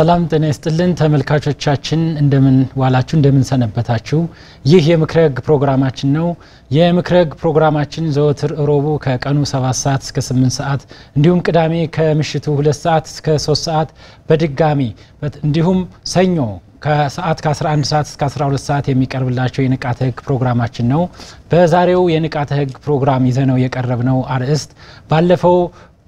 ሰላም ጤና ይስጥልን ተመልካቾቻችን፣ እንደምን ዋላችሁ፣ እንደምን ሰነበታችሁ። ይህ የምክረ ህግ ፕሮግራማችን ነው። የምክረ ህግ ፕሮግራማችን ዘወትር ሮቡ ከቀኑ 7 ሰዓት እስከ 8 ሰዓት እንዲሁም ቅዳሜ ከምሽቱ 2 ሰዓት እስከ 3 ሰዓት በድጋሚ እንዲሁም ሰኞ ከሰዓት ከ11 ሰዓት እስከ 12 ሰዓት የሚቀርብላቸው የንቃተ ህግ ፕሮግራማችን ነው። በዛሬው የንቃተ ህግ ፕሮግራም ይዘነው የቀረብነው አርዕስት ባለፈው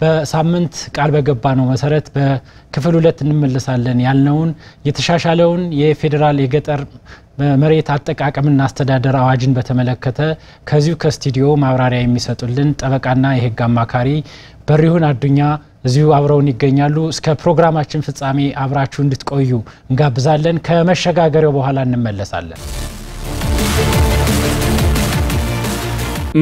በሳምንት ቃል በገባ ነው መሰረት በክፍል ሁለት እንመለሳለን ያልነውን የተሻሻለውን የፌዴራል የገጠር መሬት አጠቃቀምና አስተዳደር አዋጅን በተመለከተ ከዚሁ ከስቱዲዮ ማብራሪያ የሚሰጡልን ጠበቃና የህግ አማካሪ በሪሁን አዱኛ እዚሁ አብረውን ይገኛሉ። እስከ ፕሮግራማችን ፍጻሜ አብራችሁ እንድትቆዩ እንጋብዛለን። ከመሸጋገሪያው በኋላ እንመለሳለን።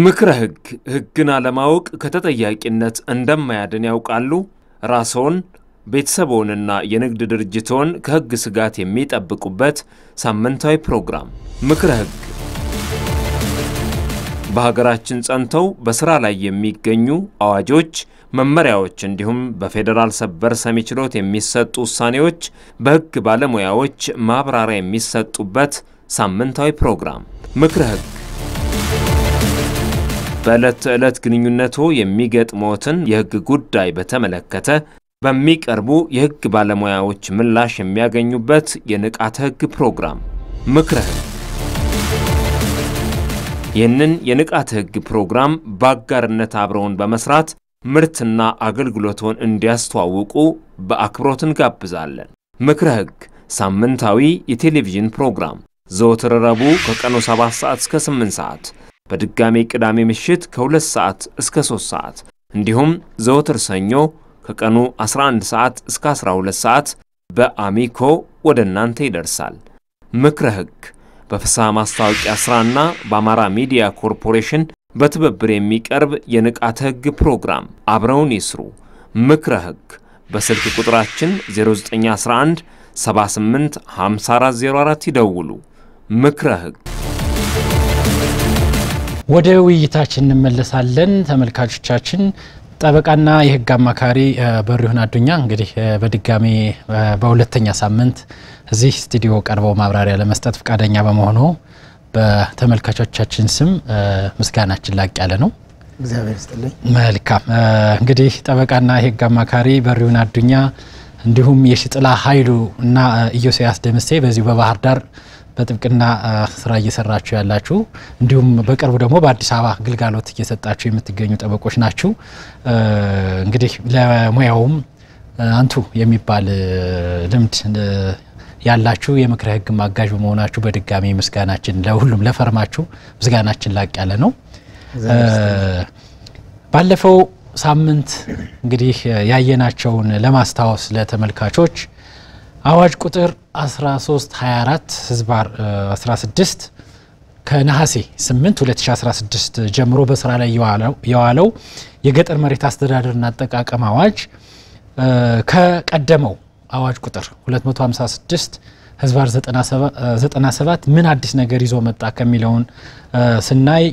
ምክረ ህግ ህግን አለማወቅ ከተጠያቂነት እንደማያድን ያውቃሉ? ራስዎን፣ ቤተሰቦንና የንግድ ድርጅትዎን ከህግ ስጋት የሚጠብቁበት ሳምንታዊ ፕሮግራም ምክረ ህግ በሀገራችን ጸንተው በስራ ላይ የሚገኙ አዋጆች፣ መመሪያዎች እንዲሁም በፌዴራል ሰበር ሰሚ ችሎት የሚሰጡ ውሳኔዎች በህግ ባለሙያዎች ማብራሪያ የሚሰጡበት ሳምንታዊ ፕሮግራም ምክረ ህግ በዕለት ተዕለት ግንኙነቱ የሚገጥሞትን የሕግ ጉዳይ በተመለከተ በሚቀርቡ የሕግ ባለሙያዎች ምላሽ የሚያገኙበት የንቃተ ሕግ ፕሮግራም ምክረ ይህንን የንቃተ ሕግ ፕሮግራም በአጋርነት አብረውን በመስራት ምርትና አገልግሎትን እንዲያስተዋውቁ በአክብሮት እንጋብዛለን። ምክረ ሕግ ሳምንታዊ የቴሌቪዥን ፕሮግራም ዘወትር ረቡዕ ከቀኑ 7 ሰዓት እስከ 8 ሰዓት በድጋሜ ቅዳሜ ምሽት ከ2 ሰዓት እስከ 3 ሰዓት እንዲሁም ዘወትር ሰኞ ከቀኑ 11 ሰዓት እስከ 12 ሰዓት በአሚኮ ወደ እናንተ ይደርሳል። ምክረ ሕግ በፍስሐ ማስታወቂያ ሥራና በአማራ ሚዲያ ኮርፖሬሽን በትብብር የሚቀርብ የንቃተ ሕግ ፕሮግራም አብረውን ይስሩ። ምክረ ሕግ በስልክ ቁጥራችን 0911 5404 ይደውሉ። ምክረ ሕግ ወደ ውይይታችን እንመለሳለን። ተመልካቾቻችን ጠበቃና የህግ አማካሪ በሪሁን አዱኛ እንግዲህ በድጋሚ በሁለተኛ ሳምንት እዚህ ስቱዲዮ ቀርበው ማብራሪያ ለመስጠት ፈቃደኛ በመሆኑ በተመልካቾቻችን ስም ምስጋናችን ላቅ ያለ ነው። እግዚአብሔር ይስጥልኝ። መልካም እንግዲህ ጠበቃና የህግ አማካሪ በሪሁን አዱኛ እንዲሁም የሽጥላ ኃይሉ እና ኢዮስያስ ደምሴ በዚሁ በባህር ዳር በጥብቅና ስራ እየሰራችሁ ያላችሁ እንዲሁም በቅርቡ ደግሞ በአዲስ አበባ ግልጋሎት እየሰጣችሁ የምትገኙ ጠበቆች ናችሁ። እንግዲህ ለሙያውም አንቱ የሚባል ልምድ ያላችሁ የምክረ ህግ ማጋዥ በመሆናችሁ በድጋሚ ምስጋናችን ለሁሉም ለፈርማችሁ ምስጋናችን ላቅ ያለ ነው። ባለፈው ሳምንት እንግዲህ ያየናቸውን ለማስታወስ ለተመልካቾች አዋጅ ቁጥር 1324 ህዝባር 16 ከነሐሴ 8 2016 ጀምሮ በስራ ላይ የዋለው የገጠር መሬት አስተዳደርና አጠቃቀም አዋጅ ከቀደመው አዋጅ ቁጥር 256 ህዝባር 97 ምን አዲስ ነገር ይዞ መጣ ከሚለውን ስናይ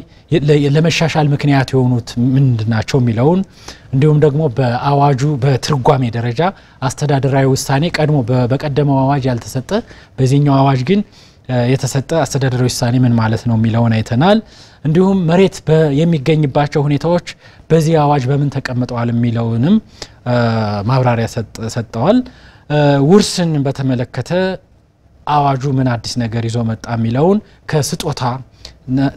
ለመሻሻል ምክንያት የሆኑት ምንድን ናቸው የሚለውን እንዲሁም ደግሞ በአዋጁ በትርጓሜ ደረጃ አስተዳደራዊ ውሳኔ ቀድሞ በቀደመው አዋጅ ያልተሰጠ በዚህኛው አዋጅ ግን የተሰጠ አስተዳደራዊ ውሳኔ ምን ማለት ነው የሚለውን አይተናል። እንዲሁም መሬት የሚገኝባቸው ሁኔታዎች በዚህ አዋጅ በምን ተቀምጠዋል የሚለውንም ማብራሪያ ሰጠዋል። ውርስን በተመለከተ አዋጁ ምን አዲስ ነገር ይዞ መጣ የሚለውን ከስጦታ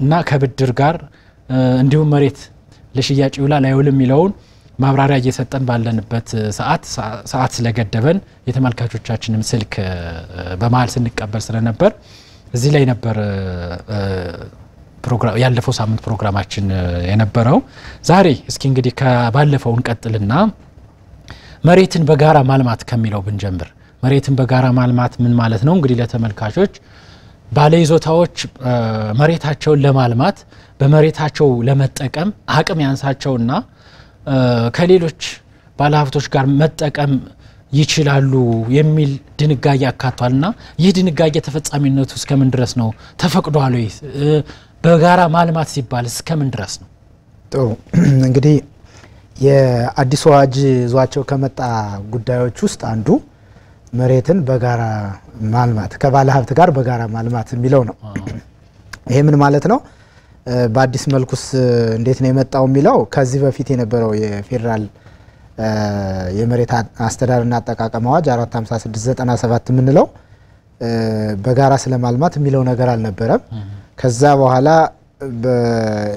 እና ከብድር ጋር እንዲሁም መሬት ለሽያጭ ይውላል አይውልም የሚለውን ማብራሪያ እየሰጠን ባለንበት ሰዓት ሰዓት ስለገደበን የተመልካቾቻችንም ስልክ በመሀል ስንቀበል ስለነበር እዚህ ላይ ነበር ያለፈው ሳምንት ፕሮግራማችን የነበረው። ዛሬ እስኪ እንግዲህ ከባለፈው እንቀጥልና መሬትን በጋራ ማልማት ከሚለው ብንጀምር መሬትን በጋራ ማልማት ምን ማለት ነው? እንግዲህ ለተመልካቾች ባለይዞታዎች መሬታቸውን ለማልማት በመሬታቸው ለመጠቀም አቅም ያንሳቸውና ከሌሎች ባለሀብቶች ጋር መጠቀም ይችላሉ የሚል ድንጋጌ አካቷል። ይህ ድንጋጌ ተፈጻሚነቱ እስከምን ድረስ ነው? ተፈቅዷል ወይ? በጋራ ማልማት ሲባል እስከምን ድረስ ነው? ጥሩ እንግዲህ የአዲስ አዋጅ ይዟቸው ከመጣ ጉዳዮች ውስጥ አንዱ መሬትን በጋራ ማልማት ከባለ ሀብት ጋር በጋራ ማልማት የሚለው ነው። ይሄ ምን ማለት ነው? በአዲስ መልኩስ እንዴት ነው የመጣው የሚለው ከዚህ በፊት የነበረው የፌዴራል የመሬት አስተዳደርና አጠቃቀም አዋጅ 45697 የምንለው በጋራ ስለማልማት የሚለው ነገር አልነበረም። ከዛ በኋላ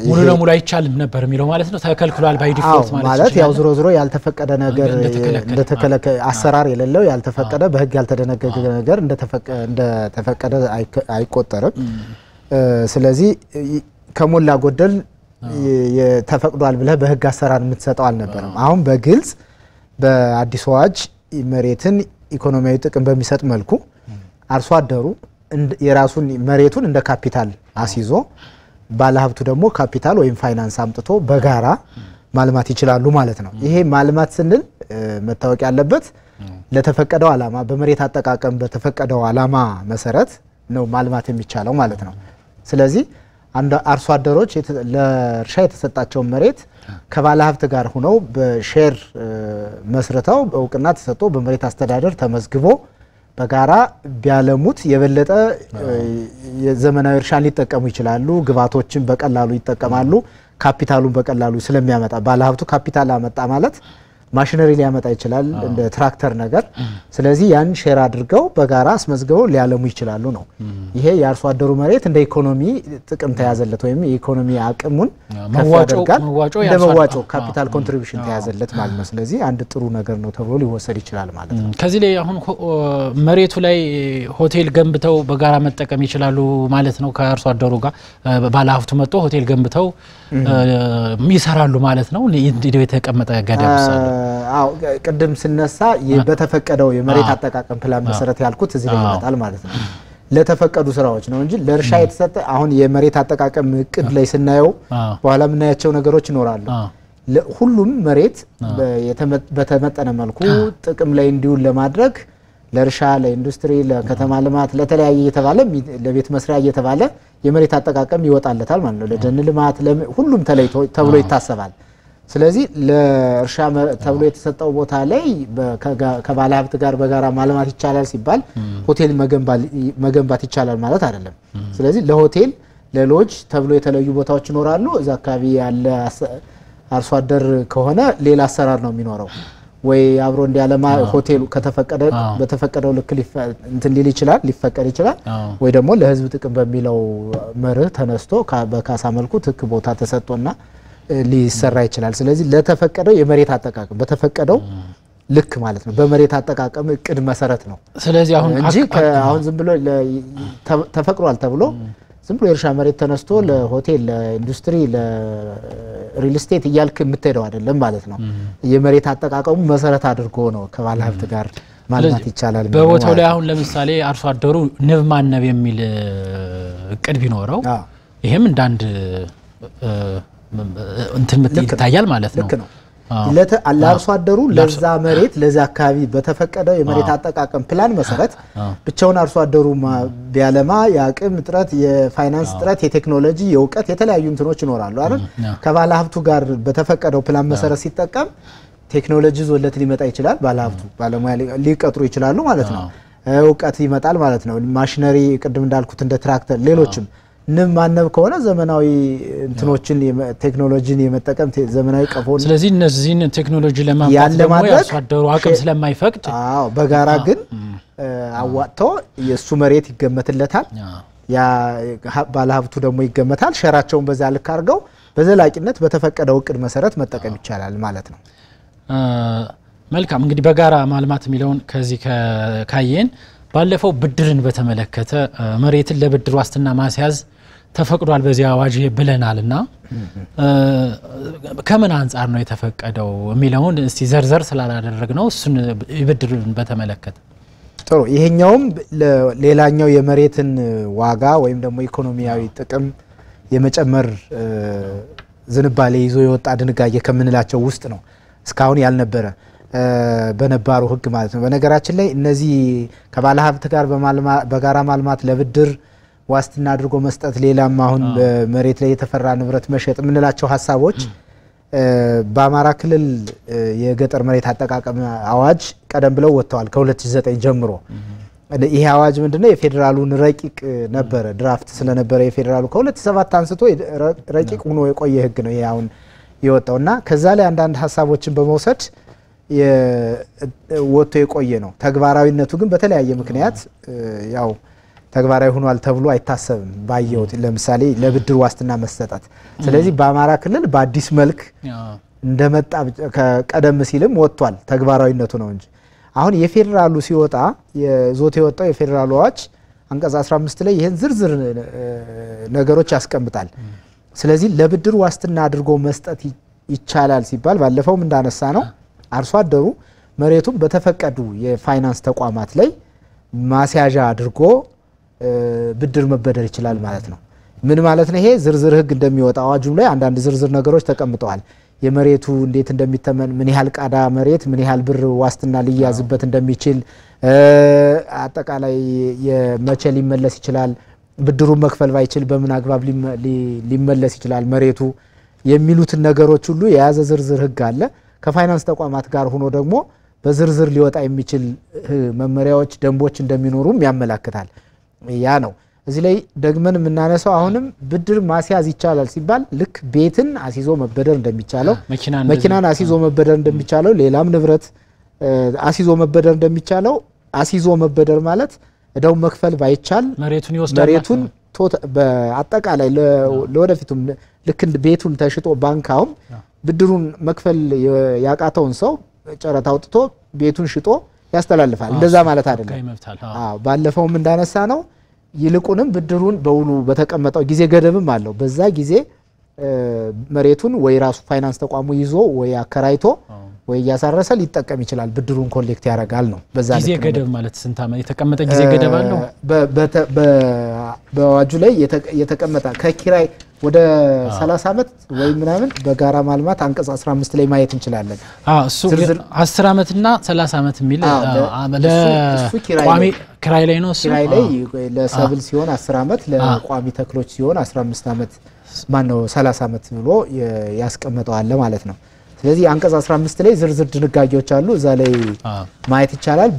ሙሉ ለሙሉ አይቻልም ነበር የሚለው ማለት ነው። ተከልክሏል ባይ ዲፎልት ማለት ያው ዝሮ ዝሮ ያልተፈቀደ ነገር እንደተከለከለ አሰራር የሌለው ያልተፈቀደ በህግ ያልተደነገገ ነገር እንደተፈቀደ አይቆጠርም። ስለዚህ ከሞላ ጎደል ተፈቅዷል ብለህ በህግ አሰራር የምትሰጠው አልነበረም። አሁን በግልጽ በአዲስ አዋጅ መሬትን ኢኮኖሚያዊ ጥቅም በሚሰጥ መልኩ አርሶ አደሩ የራሱን መሬቱን እንደ ካፒታል አስይዞ ባለሀብቱ ደግሞ ካፒታል ወይም ፋይናንስ አምጥቶ በጋራ ማልማት ይችላሉ ማለት ነው። ይሄ ማልማት ስንል መታወቅ ያለበት ለተፈቀደው ዓላማ በመሬት አጠቃቀም በተፈቀደው ዓላማ መሰረት ነው ማልማት የሚቻለው ማለት ነው። ስለዚህ አርሶ አደሮች ለእርሻ የተሰጣቸውን መሬት ከባለሀብት ጋር ሆነው በሼር መስርተው እውቅና ተሰጥቶ በመሬት አስተዳደር ተመዝግቦ በጋራ ቢያለሙት የበለጠ የዘመናዊ እርሻን ሊጠቀሙ ይችላሉ። ግብዓቶችን በቀላሉ ይጠቀማሉ። ካፒታሉን በቀላሉ ስለሚያመጣ ባለሀብቱ ካፒታል አመጣ ማለት ማሽነሪ ሊያመጣ ይችላል፣ እንደ ትራክተር ነገር። ስለዚህ ያን ሼር አድርገው በጋራ አስመዝግበው ሊያለሙ ይችላሉ ነው። ይሄ የአርሶ አደሩ መሬት እንደ ኢኮኖሚ ጥቅም ተያዘለት ወይም የኢኮኖሚ አቅሙን ያደርጋል፣ እንደ መዋጮ ካፒታል ኮንትሪቢሽን ተያዘለት ማለት ነው። ስለዚህ አንድ ጥሩ ነገር ነው ተብሎ ሊወሰድ ይችላል ማለት ነው። ከዚህ ላይ አሁን መሬቱ ላይ ሆቴል ገንብተው በጋራ መጠቀም ይችላሉ ማለት ነው። ከአርሶ አደሩ ጋር ባለሀብቱ መጥቶ ሆቴል ገንብተው ይሰራሉ ማለት ነው። የተቀመጠ ገደብ ቅድም ስነሳ በተፈቀደው የመሬት አጠቃቀም ፕላን መሰረት ያልኩት እዚህ ላይ ይመጣል ማለት ነው። ለተፈቀዱ ስራዎች ነው እንጂ ለእርሻ የተሰጠ አሁን የመሬት አጠቃቀም እቅድ ላይ ስናየው በኋላ የምናያቸው ነገሮች ይኖራሉ። ሁሉም መሬት በተመጠነ መልኩ ጥቅም ላይ እንዲውል ለማድረግ ለእርሻ፣ ለኢንዱስትሪ፣ ለከተማ ልማት፣ ለተለያየ እየተባለ ለቤት መስሪያ እየተባለ የመሬት አጠቃቀም ይወጣለታል ማለት ነው። ለደን ልማት ሁሉም ተብሎ ይታሰባል። ስለዚህ ለእርሻ ተብሎ የተሰጠው ቦታ ላይ ከባለ ሀብት ጋር በጋራ ማልማት ይቻላል ሲባል ሆቴል መገንባት ይቻላል ማለት አይደለም። ስለዚህ ለሆቴል ለሎጅ ተብሎ የተለዩ ቦታዎች ይኖራሉ። እዛ አካባቢ ያለ አርሶ አደር ከሆነ ሌላ አሰራር ነው የሚኖረው። ወይ አብሮ እንዲያለማ ሆቴሉ ከተፈቀደ በተፈቀደው ልክ እንትን ሊል ይችላል ሊፈቀድ ይችላል። ወይ ደግሞ ለህዝብ ጥቅም በሚለው መርህ ተነስቶ በካሳ መልኩ ትክ ቦታ ተሰጥቶና ሊሰራ ይችላል። ስለዚህ ለተፈቀደው የመሬት አጠቃቀም በተፈቀደው ልክ ማለት ነው። በመሬት አጠቃቀም እቅድ መሰረት ነው። ስለዚህ አሁን እንጂ አሁን ዝም ብሎ ተፈቅዷል ተብሎ ዝም ብሎ የእርሻ መሬት ተነስቶ ለሆቴል፣ ለኢንዱስትሪ፣ ለሪል ስቴት እያልክ የምትሄደው አይደለም ማለት ነው። የመሬት አጠቃቀሙ መሰረት አድርጎ ነው ከባለ ሀብት ጋር ማልማት ይቻላል። በቦታው ላይ አሁን ለምሳሌ አርሶ አደሩ ንብ ማነብ የሚል እቅድ ቢኖረው ይሄም እንዳንድ እንትን ይታያል ማለት ነው። ለአርሶ አደሩ ለዛ መሬት ለዛ አካባቢ በተፈቀደው የመሬት አጠቃቀም ፕላን መሰረት ብቻውን አርሶ አደሩ ቢያለማ የአቅም እጥረት፣ የፋይናንስ እጥረት፣ የቴክኖሎጂ፣ የእውቀት የተለያዩ እንትኖች ይኖራሉ አይደል? ከባለ ሀብቱ ጋር በተፈቀደው ፕላን መሰረት ሲጠቀም ቴክኖሎጂ ዞለት ሊመጣ ይችላል። ባለ ሀብቱ ባለሙያ ሊቀጥሩ ይችላሉ ማለት ነው። እውቀት ይመጣል ማለት ነው። ማሽነሪ ቅድም እንዳልኩት እንደ ትራክተር ሌሎችም ማነብ ከሆነ ዘመናዊ እንትኖችን ቴክኖሎጂን የመጠቀም ዘመናዊ ቀፎ ስለዚህ እነዚህን ቴክኖሎጂ ለማምጣት አቅም ስለማይፈቅድ በጋራ ግን አዋጥቶ የእሱ መሬት ይገመትለታል ባለሀብቱ ደግሞ ይገመታል ሸራቸውን በዛ ልክ አድርገው በዘላቂነት በተፈቀደው እቅድ መሰረት መጠቀም ይቻላል ማለት ነው መልካም እንግዲህ በጋራ ማልማት የሚለውን ከዚህ ካየን ባለፈው ብድርን በተመለከተ መሬትን ለብድር ዋስትና ማስያዝ ተፈቅዷል በዚህ አዋጅ ብለናል እና ከምን አንጻር ነው የተፈቀደው የሚለውን እስቲ ዘርዘር ስላላደረግ ነው እሱን ብድርን በተመለከተ ጥሩ ይሄኛውም ሌላኛው የመሬትን ዋጋ ወይም ደግሞ ኢኮኖሚያዊ ጥቅም የመጨመር ዝንባሌ ይዞ የወጣ ድንጋጌ ከምንላቸው ውስጥ ነው እስካሁን ያልነበረ በነባሩ ህግ ማለት ነው። በነገራችን ላይ እነዚህ ከባለ ሀብት ጋር በጋራ ማልማት ለብድር ዋስትና አድርጎ መስጠት፣ ሌላም አሁን በመሬት ላይ የተፈራ ንብረት መሸጥ የምንላቸው ሀሳቦች በአማራ ክልል የገጠር መሬት አጠቃቀም አዋጅ ቀደም ብለው ወጥተዋል ከ2009 ጀምሮ። ይሄ አዋጅ ምንድነው? የፌዴራሉን ረቂቅ ነበረ ድራፍት ስለነበረ የፌዴራሉ ከ2007 አንስቶ ረቂቅ ሆኖ የቆየ ህግ ነው ይሄ አሁን የወጣው እና ከዛ ላይ አንዳንድ ሀሳቦችን በመውሰድ ወጥቶ የቆየ ነው። ተግባራዊነቱ ግን በተለያየ ምክንያት ያው ተግባራዊ ሆኗል ተብሎ አይታሰብም። ባየሁት ለምሳሌ ለብድር ዋስትና መሰጠት። ስለዚህ በአማራ ክልል በአዲስ መልክ እንደመጣ ከቀደም ሲልም ወጥቷል፣ ተግባራዊነቱ ነው እንጂ አሁን የፌዴራሉ ሲወጣ የዞት የወጣው የፌዴራሉ አዋጅ አንቀጽ 15 ላይ ይህን ዝርዝር ነገሮች ያስቀምጣል። ስለዚህ ለብድር ዋስትና አድርጎ መስጠት ይቻላል ሲባል ባለፈውም እንዳነሳ ነው አርሶ አደሩ መሬቱን በተፈቀዱ የፋይናንስ ተቋማት ላይ ማስያዣ አድርጎ ብድር መበደር ይችላል ማለት ነው። ምን ማለት ነው? ይሄ ዝርዝር ህግ እንደሚወጣ አዋጁም ላይ አንዳንድ ዝርዝር ነገሮች ተቀምጠዋል። የመሬቱ እንዴት እንደሚተመን፣ ምን ያህል ቃዳ መሬት፣ ምን ያህል ብር ዋስትና ሊያዝበት እንደሚችል አጠቃላይ መቼ ሊመለስ ይችላል፣ ብድሩን መክፈል ባይችል በምን አግባብ ሊመለስ ይችላል መሬቱ የሚሉትን ነገሮች ሁሉ የያዘ ዝርዝር ህግ አለ። ከፋይናንስ ተቋማት ጋር ሆኖ ደግሞ በዝርዝር ሊወጣ የሚችል መመሪያዎች፣ ደንቦች እንደሚኖሩም ያመላክታል። ያ ነው እዚህ ላይ ደግመን የምናነሳው አሁንም ብድር ማስያዝ ይቻላል ሲባል ልክ ቤትን አስይዞ መበደር እንደሚቻለው፣ መኪናን አስይዞ መበደር እንደሚቻለው፣ ሌላም ንብረት አስይዞ መበደር እንደሚቻለው አስይዞ መበደር ማለት እዳውን መክፈል ባይቻል መሬቱን በአጠቃላይ ለወደፊቱም ልክ ቤቱን ተሽጦ ባንክ አሁን ብድሩን መክፈል ያቃተውን ሰው ጨረታ አውጥቶ ቤቱን ሽጦ ያስተላልፋል። እንደዛ ማለት አይደለም። አዎ ባለፈውም እንዳነሳ ነው። ይልቁንም ብድሩን በውሉ በተቀመጠው ጊዜ ገደብም አለው። በዛ ጊዜ መሬቱን ወይ ራሱ ፋይናንስ ተቋሙ ይዞ ወይ አከራይቶ ወይ እያሳረሰ ሊጠቀም ይችላል። ብድሩን ኮሌክት ያደርጋል ነው። በዛ ጊዜ ገደብ ማለት ስንት ዓመት የተቀመጠ ጊዜ ገደብ አለው? በአዋጁ ላይ የተቀመጠ ከኪራይ ወደ 30 ዓመት ወይም ምናምን በጋራ ማልማት አንቀጽ 15 ላይ ማየት እንችላለን። እሱ 10 ዓመትና 30 ዓመት የሚል ክራይ ላይ ነው። ክራይ ላይ ለሰብል ሲሆን 10 ዓመት፣ ለቋሚ ተክሎች ሲሆን 15 ዓመት ማን ነው 30 ዓመት ብሎ ያስቀምጠዋል ማለት ነው። ስለዚህ አንቀጽ 15 ላይ ዝርዝር ድንጋጌዎች አሉ። እዛ ላይ ማየት ይቻላል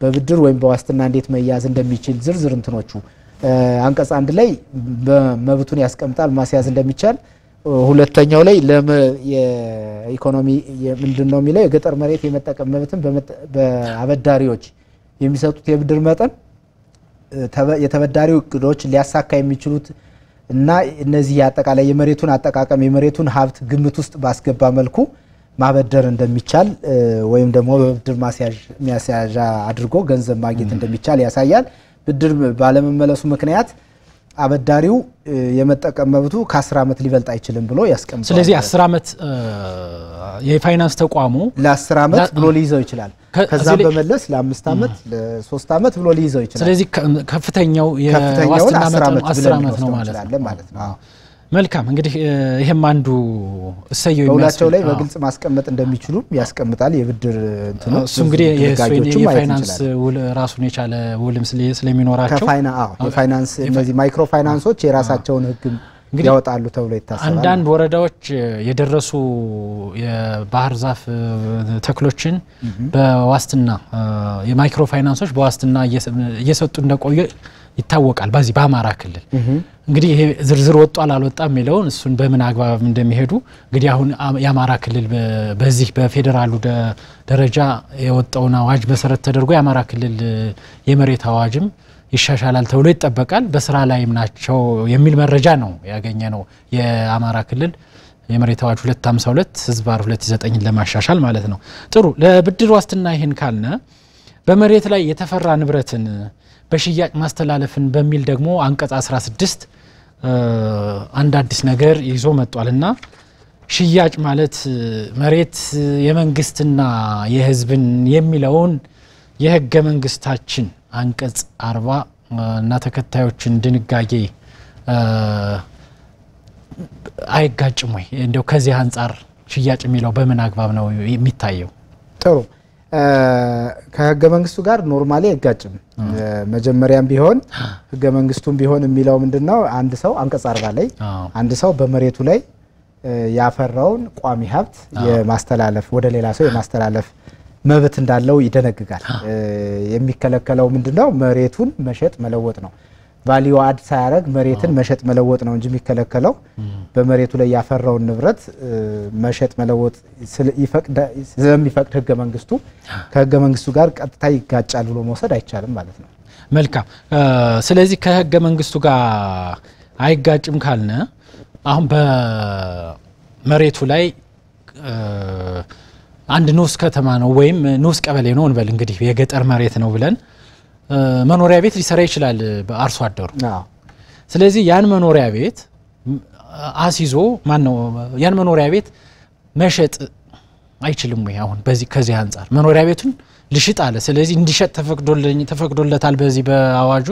በብድር ወይም በዋስትና እንዴት መያዝ እንደሚችል ዝርዝር እንትኖቹ አንቀጽ አንድ ላይ መብቱን ያስቀምጣል ማስያዝ እንደሚቻል። ሁለተኛው ላይ የኢኮኖሚ ምንድን ነው የሚለው የገጠር መሬት የመጠቀም መብትን በአበዳሪዎች የሚሰጡት የብድር መጠን የተበዳሪው እቅዶች ሊያሳካ የሚችሉት እና እነዚህ አጠቃላይ የመሬቱን አጠቃቀም የመሬቱን ሀብት ግምት ውስጥ ባስገባ መልኩ ማበደር እንደሚቻል ወይም ደግሞ በብድር ማስያዣ አድርጎ ገንዘብ ማግኘት እንደሚቻል ያሳያል። ብድር ባለመመለሱ ምክንያት አበዳሪው የመጠቀም መብቱ ከአስር ዓመት ሊበልጥ አይችልም ብሎ ያስቀምጣል። ስለዚህ 10 ዓመት የፋይናንስ ተቋሙ ለአስር ዓመት ብሎ ሊይዘው ይችላል። ከዛ በመለስ ለአምስት ዓመት ለ3 ዓመት ብሎ ሊይዘው ይችላል። ስለዚህ ከፍተኛው የዋስትና መጠኑ አስር ዓመት ነው ማለት ነው። መልካም እንግዲህ ይሄም አንዱ እሰየው በውላቸው ላይ በግልጽ ማስቀመጥ እንደሚችሉም ያስቀምጣል። የብድር እንትኑ እሱ እንግዲህ የፋይናንስ ውል ራሱን የቻለ ውልም ስለሚኖራቸው ፋይናንስ እነዚህ ማይክሮ ፋይናንሶች የራሳቸውን ህግም ያወጣሉ ተብሎ ይታሰባል። አንዳንድ ወረዳዎች የደረሱ የባህር ዛፍ ተክሎችን በዋስትና የማይክሮ ፋይናንሶች በዋስትና እየሰጡ እንደቆየ ይታወቃል። በዚህ በአማራ ክልል እንግዲህ ይሄ ዝርዝር ወጧል አልወጣ የሚለውን እሱን በምን አግባብ እንደሚሄዱ እንግዲህ አሁን የአማራ ክልል በዚህ በፌዴራሉ ደረጃ የወጣውን አዋጅ መሰረት ተደርጎ የአማራ ክልል የመሬት አዋጅም ይሻሻላል ተብሎ ይጠበቃል። በስራ ላይም ናቸው የሚል መረጃ ነው ያገኘ ነው። የአማራ ክልል የመሬት አዋጅ 252 ህዝባር 29 ለማሻሻል ማለት ነው። ጥሩ ለብድር ዋስትና ይህን ካልነ በመሬት ላይ የተፈራ ንብረትን በሽያጭ ማስተላለፍን በሚል ደግሞ አንቀጽ 16 አንድ አዲስ ነገር ይዞ መጥቷል እና ሽያጭ ማለት መሬት የመንግስትና የህዝብን የሚለውን የህገ መንግስታችን አንቀጽ አርባ እና ተከታዮችን ድንጋጌ አይጋጭም ወይ? እንደው ከዚህ አንጻር ሽያጭ የሚለው በምን አግባብ ነው የሚታየው? ጥሩ ከህገ መንግስቱ ጋር ኖርማሊ አይጋጭም። መጀመሪያም ቢሆን ህገ መንግስቱም ቢሆን የሚለው ምንድነው አንድ ሰው አንቀጽ አርባ ላይ አንድ ሰው በመሬቱ ላይ ያፈራውን ቋሚ ሀብት የማስተላለፍ ወደ ሌላ ሰው የማስተላለፍ መብት እንዳለው ይደነግጋል። የሚከለከለው ምንድነው መሬቱን መሸጥ መለወጥ ነው። ቫሊዩ አድ ሳያደረግ መሬትን መሸጥ መለወጥ ነው እንጂ የሚከለከለው በመሬቱ ላይ ያፈራውን ንብረት መሸጥ መለወጥ ስለሚፈቅድ ህገ መንግስቱ ከህገ መንግስቱ ጋር ቀጥታ ይጋጫል ብሎ መውሰድ አይቻልም ማለት ነው። መልካም። ስለዚህ ከህገ መንግስቱ ጋር አይጋጭም ካልነ አሁን በመሬቱ ላይ አንድ ንዑስ ከተማ ነው ወይም ንዑስ ቀበሌ ነው እንበል እንግዲህ የገጠር መሬት ነው ብለን መኖሪያ ቤት ሊሰራ ይችላል በአርሶ አደሩ። ስለዚህ ያን መኖሪያ ቤት አስይዞ ማን ነው ያን መኖሪያ ቤት መሸጥ አይችልም ወይ? አሁን በዚህ ከዚህ አንጻር መኖሪያ ቤቱን ልሽጥ አለ። ስለዚህ እንዲሸጥ ተፈቅዶለታል በዚህ በአዋጁ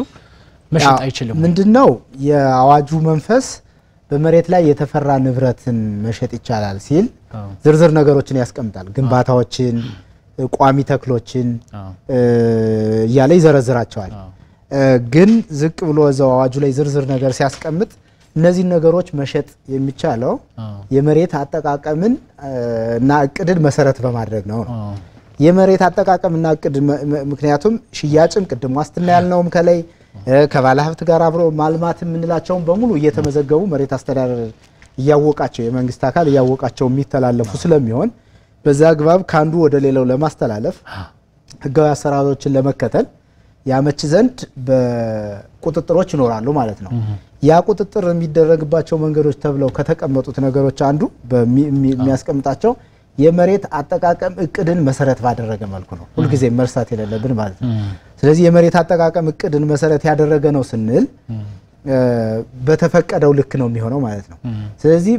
መሸጥ አይችልም። ምንድነው የአዋጁ መንፈስ በመሬት ላይ የተፈራ ንብረትን መሸጥ ይቻላል ሲል ዝርዝር ነገሮችን ያስቀምጣል። ግንባታዎችን ቋሚ ተክሎችን እያለ ይዘረዝራቸዋል። ግን ዝቅ ብሎ እዛው አዋጁ ላይ ዝርዝር ነገር ሲያስቀምጥ እነዚህን ነገሮች መሸጥ የሚቻለው የመሬት አጠቃቀምን እና እቅድን መሰረት በማድረግ ነው ነው የመሬት አጠቃቀምና እቅድ ምክንያቱም ሽያጭም ቅድም ዋስትና ያልነውም ከላይ ከባለሀብት ጋር አብሮ ማልማት የምንላቸውን በሙሉ እየተመዘገቡ መሬት አስተዳደር እያወቃቸው የመንግስት አካል እያወቃቸው የሚተላለፉ ስለሚሆን በዚህ አግባብ ከአንዱ ወደ ሌላው ለማስተላለፍ ህጋዊ አሰራሮችን ለመከተል ያመች ዘንድ በቁጥጥሮች ይኖራሉ ማለት ነው። ያ ቁጥጥር የሚደረግባቸው መንገዶች ተብለው ከተቀመጡት ነገሮች አንዱ የሚያስቀምጣቸው የመሬት አጠቃቀም እቅድን መሰረት ባደረገ መልኩ ነው። ሁልጊዜ መርሳት የሌለብን ማለት ነው። ስለዚህ የመሬት አጠቃቀም እቅድን መሰረት ያደረገ ነው ስንል በተፈቀደው ልክ ነው የሚሆነው ማለት ነው። ስለዚህ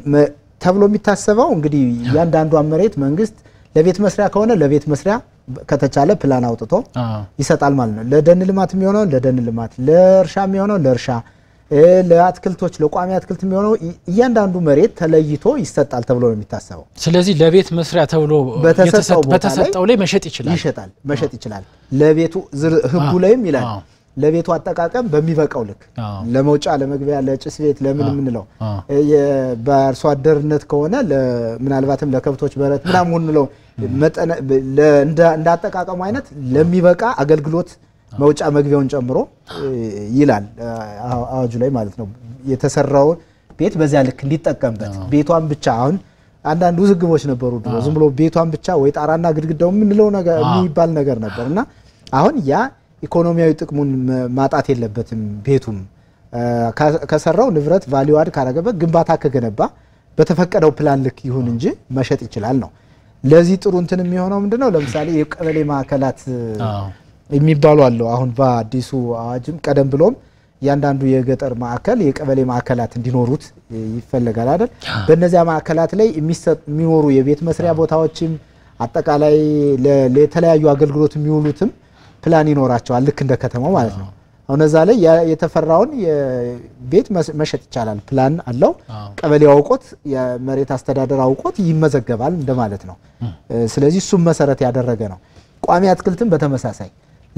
ተብሎ የሚታሰበው እንግዲህ እያንዳንዷን መሬት መንግስት ለቤት መስሪያ ከሆነ ለቤት መስሪያ ከተቻለ ፕላን አውጥቶ ይሰጣል ማለት ነው። ለደን ልማት የሚሆነው ለደን ልማት፣ ለእርሻ የሚሆነው ለእርሻ፣ ለአትክልቶች ለቋሚ አትክልት የሚሆነው እያንዳንዱ መሬት ተለይቶ ይሰጣል ተብሎ ነው የሚታሰበው። ስለዚህ ለቤት መስሪያ ተብሎ በተሰጠው ላይ መሸጥ ይችላል ይሸጣል መሸጥ ይችላል። ለቤቱ ህጉ ላይም ይላል ለቤቱ አጠቃቀም በሚበቃው ልክ ለመውጫ ለመግቢያ፣ ለጭስ ቤት ለምን የምንለው በአርሶ አደርነት ከሆነ ምናልባትም ለከብቶች በረት ምናም የምንለው እንደ አጠቃቀሙ አይነት ለሚበቃ አገልግሎት መውጫ መግቢያውን ጨምሮ ይላል አዋጁ ላይ ማለት ነው። የተሰራው ቤት በዚያ ልክ እንዲጠቀምበት ቤቷን ብቻ አሁን አንዳንድ ውዝግቦች ነበሩ ዝም ብሎ ቤቷን ብቻ ወይ ጣራና ግድግዳው የምንለው የሚባል ነገር ነበር እና አሁን ያ ኢኮኖሚያዊ ጥቅሙን ማጣት የለበትም። ቤቱም ከሰራው ንብረት ቫሊዋድ ካረገበ ካረገበት ግንባታ ከገነባ በተፈቀደው ፕላን ልክ ይሁን እንጂ መሸጥ ይችላል ነው። ለዚህ ጥሩ እንትን የሚሆነው ምንድነው? ለምሳሌ የቀበሌ ማዕከላት የሚባሉ አለው። አሁን በአዲሱ አዋጅም ቀደም ብሎም እያንዳንዱ የገጠር ማዕከል የቀበሌ ማዕከላት እንዲኖሩት ይፈለጋል አይደል? በእነዚያ ማዕከላት ላይ የሚኖሩ የቤት መስሪያ ቦታዎችም አጠቃላይ ለተለያዩ አገልግሎት የሚውሉትም ፕላን ይኖራቸዋል። ልክ እንደ ከተማው ማለት ነው። አሁን እዛ ላይ የተፈራውን ቤት መሸጥ ይቻላል። ፕላን አለው። ቀበሌ አውቆት፣ የመሬት አስተዳደር አውቆት ይመዘገባል እንደማለት ነው። ስለዚህ እሱም መሰረት ያደረገ ነው። ቋሚ አትክልትን በተመሳሳይ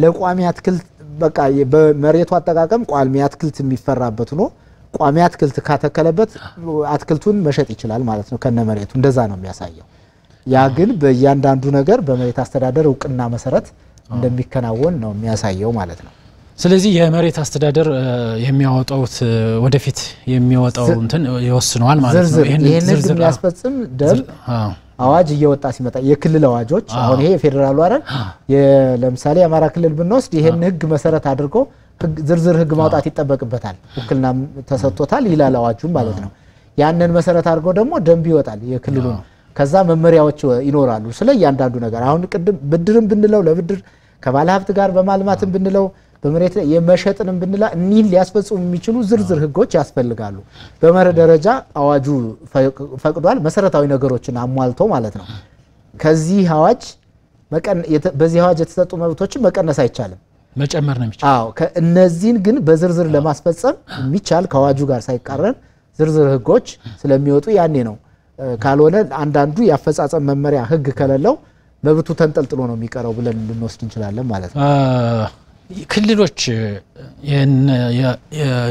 ለቋሚ አትክልት በቃ በመሬቱ አጠቃቀም ቋሚ አትክልት የሚፈራበት ሆኖ ቋሚ አትክልት ካተከለበት አትክልቱን መሸጥ ይችላል ማለት ነው። ከነ መሬቱ እንደዛ ነው የሚያሳየው። ያ ግን በእያንዳንዱ ነገር በመሬት አስተዳደር እውቅና መሰረት እንደሚከናወን ነው የሚያሳየው ማለት ነው። ስለዚህ የመሬት አስተዳደር የሚያወጣውት ወደፊት የሚወጣው እንትን ይወስነዋል ማለት ነው። የሚያስፈጽም ደንብ አዋጅ እየወጣ ሲመጣ የክልል አዋጆች አሁን ይሄ የፌዴራሉ አረን ለምሳሌ የአማራ ክልል ብንወስድ ይህን ህግ መሰረት አድርጎ ዝርዝር ህግ ማውጣት ይጠበቅበታል። ውክልና ተሰጥቶታል ይላል አዋጁም ማለት ነው። ያንን መሰረት አድርጎ ደግሞ ደንብ ይወጣል የክልሉ ከዛ መመሪያዎች ይኖራሉ ስለ እያንዳንዱ ነገር። አሁን ቅድም ብድርም ብንለው ለብድር ከባለሀብት ጋር በማልማትም ብንለው በመሬት የመሸጥንም ብንላ እኒህን ሊያስፈጽሙ የሚችሉ ዝርዝር ህጎች ያስፈልጋሉ። በመርህ ደረጃ አዋጁ ፈቅዷል፣ መሰረታዊ ነገሮችን አሟልቶ ማለት ነው። ከዚህ አዋጅ በዚህ አዋጅ የተሰጡ መብቶችን መቀነስ አይቻልም፣ መጨመር ነው የሚቻለው። እነዚህን ግን በዝርዝር ለማስፈጸም የሚቻል ከአዋጁ ጋር ሳይቃረን ዝርዝር ህጎች ስለሚወጡ ያኔ ነው። ካልሆነ አንዳንዱ የአፈጻጸም መመሪያ ህግ ከሌለው መብቱ ተንጠልጥሎ ነው የሚቀረው ብለን ልንወስድ እንችላለን ማለት ነው። ክልሎች